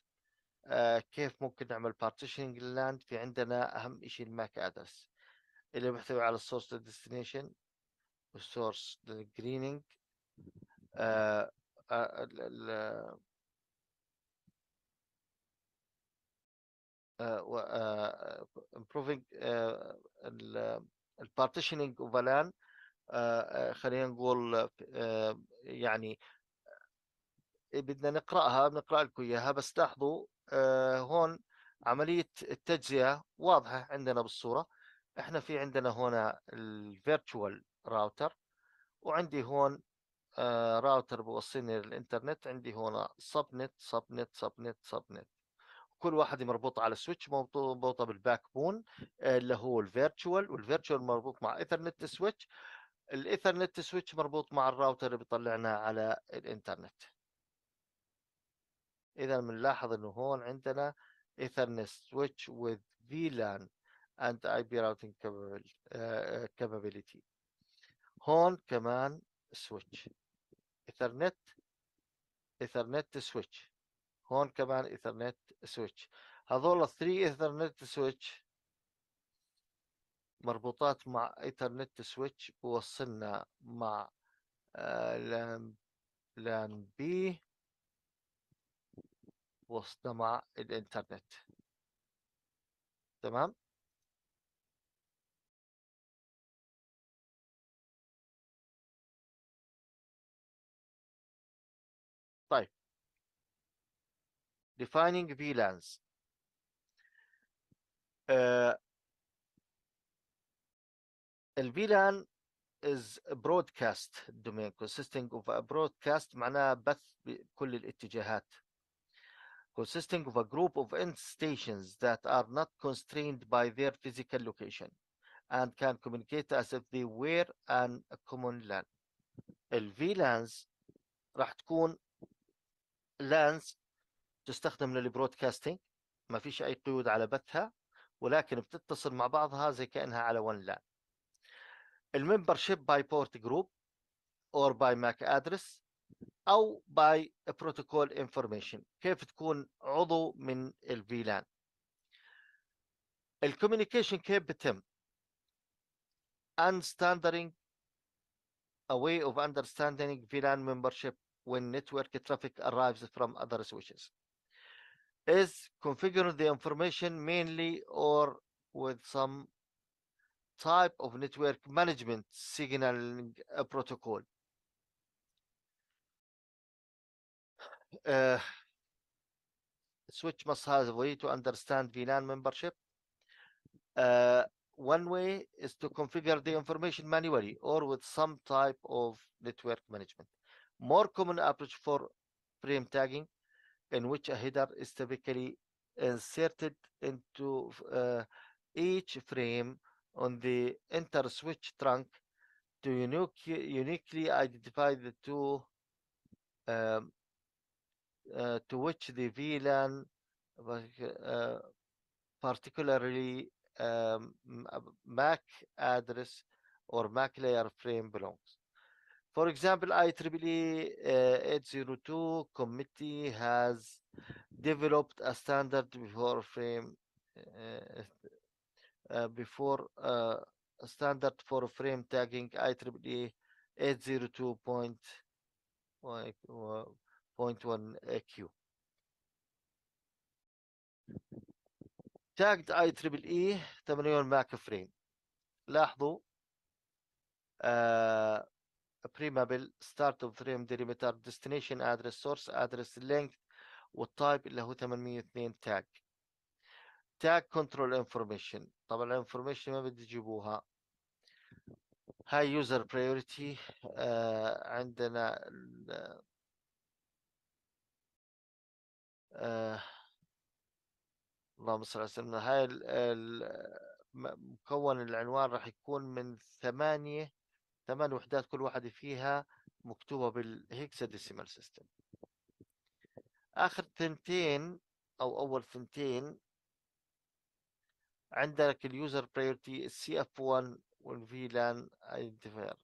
آه، كيف ممكن نعمل بارتيشننج للاند في عندنا اهم شيء الماك ادرس اللي محتوي على السورس ديستنيشن والسورس للجريننج امبروفينج البارتيشننج اوف لان خلينا نقول آه، يعني آه، إيه، بدنا نقراها بنقرا لكم اياها بس لاحظوا آه، هون عملية التجزئة واضحة عندنا بالصورة احنا في عندنا هنا الفيرتشوال راوتر وعندي هون آه، راوتر بوصلني للانترنت عندي هنا سب نت سب نت سب نت سب نت كل واحد مربوط على سويتش مربوطة بالباك بون آه، اللي هو الفيرتشوال والفيرتشوال مربوط مع ايثرنت سويتش الايثرنت سويتش مربوط مع الراوتر اللي بيطلعنا على الانترنت إذا بنلاحظ إنه هون عندنا Ethernet switch with VLAN and IP routing capability هون كمان switch Ethernet Ethernet switch هون كمان Ethernet switch هذول الثري Ethernet switch مربوطات مع ايثرنت سويتش بوصلنا مع لان لان بي وسطنا مع الانترنت تمام طيب defining VLANs uh, VLAN is broadcast domain consisting of a broadcast معناه بث بكل الاتجاهات consisting of a group of end stations that are not constrained by their physical location and can communicate as if they were an a common LAN. ال VLANs راح تكون LANs تستخدم للبرودكاستنج ما فيش أي قيود على بثها ولكن بتتصل مع بعضها زي كأنها على ون LAN. الممبرشيب باي بورت جروب or by MAC address او باي بروتوكول انفورميشن كيف تكون عضو من الفيلان الكوميونيكيشن كيف بتم understanding a way of understanding VLAN membership when network traffic arrives from other switches is configuring the information mainly or with some type of network management signaling protocol uh, switch must have a way to understand VLAN membership. Uh, one way is to configure the information manually or with some type of network management. More common approach for frame tagging in which a header is typically inserted into uh, each frame on the enter switch trunk to unique, uniquely identify the two um, uh, to which the VLAN uh, particularly um, uh, MAC address or MAC layer frame belongs. For example, IEEE uh, 802 committee has developed a standard before frame uh, uh before uh, a standard for frame tagging IEEE 802. 0.1Q. تاجد اي تريبل اي 8 ماك فريم لاحظوا بريمابل ستارت اوف فريم ديليمتر ديستنيشن ادرس سورس ادرس لينك والتايب اللي هو 802 تاج تاج كنترول انفورميشن طبعا الانفورميشن ما بدي تجيبوها هاي يوزر برايورتي آه عندنا آه، اللهم صل على سيدنا هاي مكون العنوان راح يكون من ثمانية ثمان وحدات كل واحدة فيها مكتوبة ديسيمال سيستم آخر ثنتين أو أول ثنتين عندك اليوزر بريورتي السي اف 1 لان ايدنتيفاير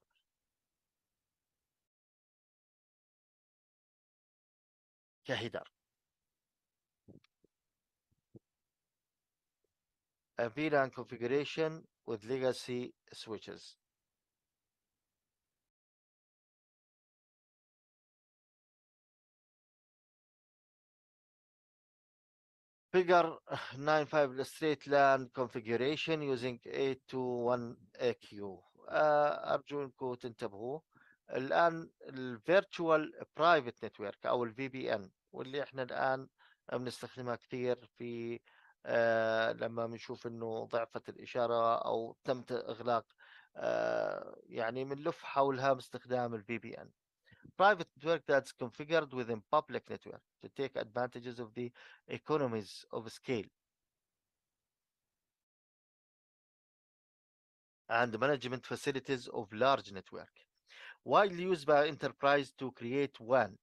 كهدر a VLAN configuration with legacy switches. Figure 95 illustrate LAN configuration using 821AQ. أرجو أنكم تنتبهوا الآن Virtual Private Network أو ال VPN واللي إحنا الآن بنستخدمها كثير في لما بنشوف انه ضعفت الاشاره او تم اغلاق يعني بنلف حولها باستخدام الفي بي ان private network that's configured within public network to take advantages of the economies of scale and management facilities of large network widely used by enterprise to create one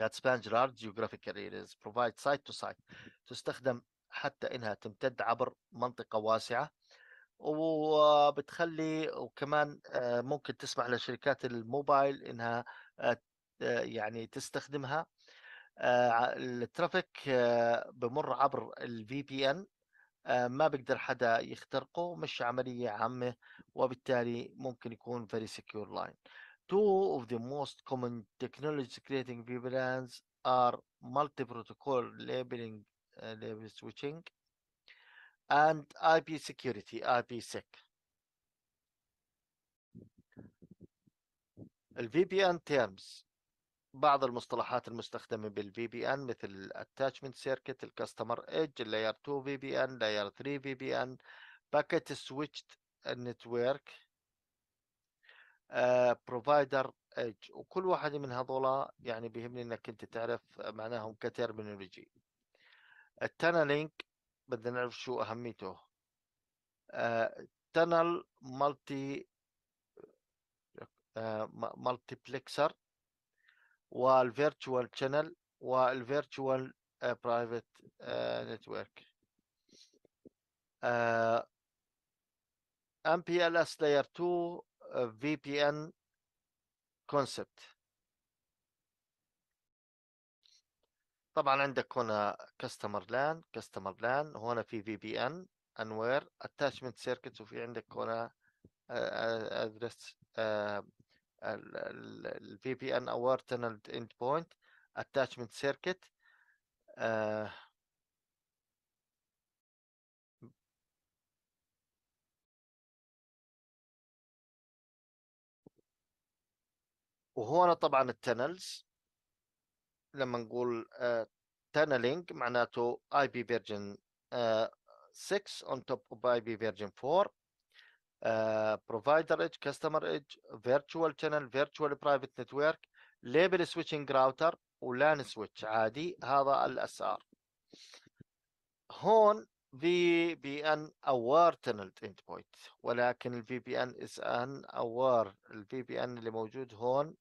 that spans large geographic areas provide site to site تستخدم حتى انها تمتد عبر منطقه واسعه وبتخلي وكمان آه، ممكن تسمح لشركات الموبايل انها آه، آه، يعني تستخدمها الترافيك بمر عبر الفي بي ان ما بيقدر حدا يخترقه مش عملية عامة وبالتالي ممكن يكون very secure line. Two of the most common technologies creating VPNs are multi-protocol labeling label آه، switching and IP security, IPsec. الفي بي ان تيرمز بعض المصطلحات المستخدمة بالفي بي ان مثل الاتاتشمنت سيركت الكاستمر ايدج اللاير 2 في بي ان لاير 3 في بي ان باكيت سويتشد نتورك بروفايدر ايدج وكل واحد من هذولا يعني بيهمني انك انت تعرف معناهم كترمينولوجي التنلينج بدنا نعرف شو اهميته آه، تنل مالتي آه، مالتي بلكسر والفيرتشوال شانل والفيرتشوال آه، برايفت نتورك ام بي ال اس لاير 2 في بي ان كونسبت طبعا عندك هنا كاستمر لان كاستمر لان هنا في في بي ان انوير اتاتشمنت سيركت وفي عندك هنا ادرس الفي بي ان او تنل اند بوينت اتاتشمنت سيركت وهنا طبعا التنلز لما نقول تانلينج آه، معناته اي بي فيرجن 6 اون توب اوف اي بي فيرجن 4 بروفايدر ايدج كاستمر ايدج فيرتشوال شانل فيرتشوال برايفت نتورك ليبل سويتشنج راوتر ولان سويتش عادي هذا الاس ار هون في بي ان اوار تنل اند بوينت ولكن الفي بي ان از ان اوار الفي بي ان اللي موجود هون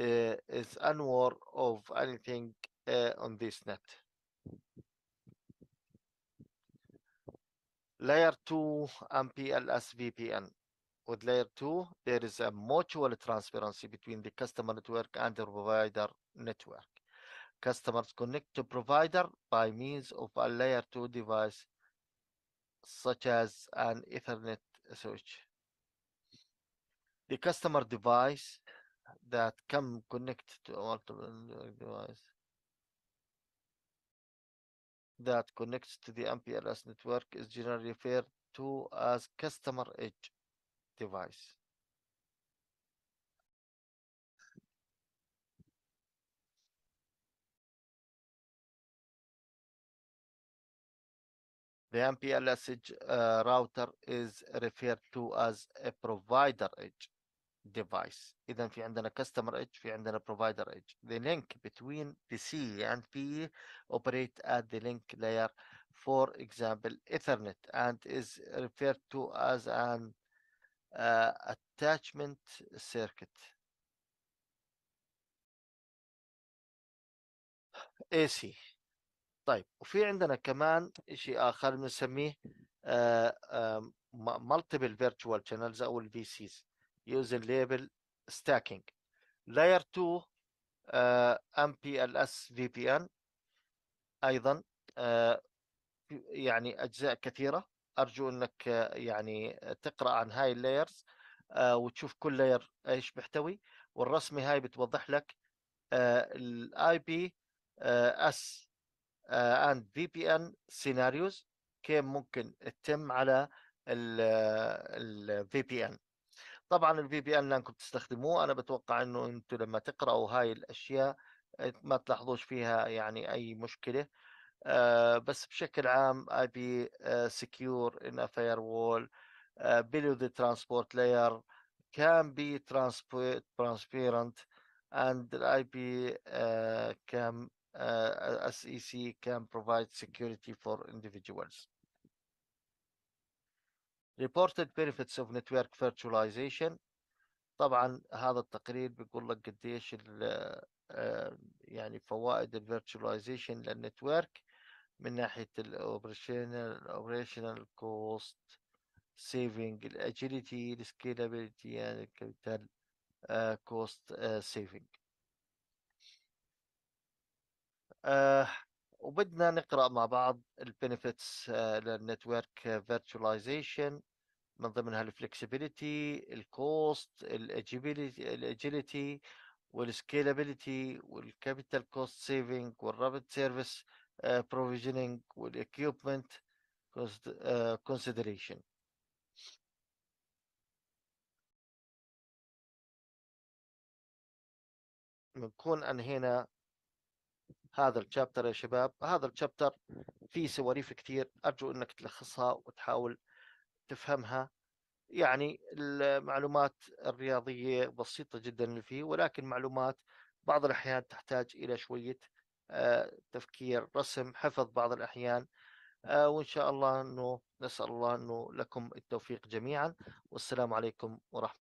Uh, is unaware of anything uh, on this net. Layer 2 MPLS VPN. With layer 2, there is a mutual transparency between the customer network and the provider network. Customers connect to provider by means of a layer 2 device, such as an Ethernet switch. The customer device that can connect to a multiple device that connects to the MPLS network is generally referred to as customer edge device. The MPLS edge uh, router is referred to as a provider edge. device اذا في عندنا customer edge في عندنا provider edge the link between the CE and PE operate at the link layer for example ethernet and is referred to as an uh, attachment circuit AC طيب وفي عندنا كمان شيء اخر بنسميه مالتيبل فيرتشوال شانلز او الفي سيز using label stacking layer 2 uh, MPLS VPN ايضا uh, يعني اجزاء كثيره ارجو انك uh, يعني تقرا عن هاي اللايرز وتشوف كل لاير ايش بيحتوي والرسمه هاي بتوضح لك الاي بي اس اند في بي ان سيناريوز كيف ممكن تتم على الفي بي ان طبعا الفي بي ان لانكم تستخدموه انا بتوقع انه انتم لما تقراوا هاي الاشياء ما تلاحظوش فيها يعني اي مشكله آه، بس بشكل عام اي بي سكيور ان فاير وول بيلو ذا ترانسبورت لاير كان بي ترانسبيرنت اند الاي بي كان اس اي سي كان بروفايد سكيورتي فور individuals. reported benefits of network virtualization طبعا هذا التقرير بيقول لك قديش آه، يعني فوائد الفيرتشواليزيشن للنتورك من ناحية الاوبريشنال اوبريشنال كوست سيفنج الاجيليتي السكيلابيلتي يعني capital كوست آه، سيفنج وبدنا نقرا مع بعض البنفيتس للنتورك فيرتشواليزيشن من ضمنها الفلكسبيليتي الكوست الاجيليتي والسكيلابيليتي والكابيتال كوست سيفنج والرابد سيرفيس بروفيجننج والاكيوبمنت كونسيدريشن بنكون انهينا هذا الشابتر يا شباب هذا الشابتر فيه سواليف كثير أرجو أنك تلخصها وتحاول تفهمها يعني المعلومات الرياضية بسيطة جدا اللي فيه ولكن معلومات بعض الأحيان تحتاج إلى شوية آه، تفكير رسم حفظ بعض الأحيان آه، وإن شاء الله أنه نسأل الله أنه لكم التوفيق جميعا والسلام عليكم ورحمة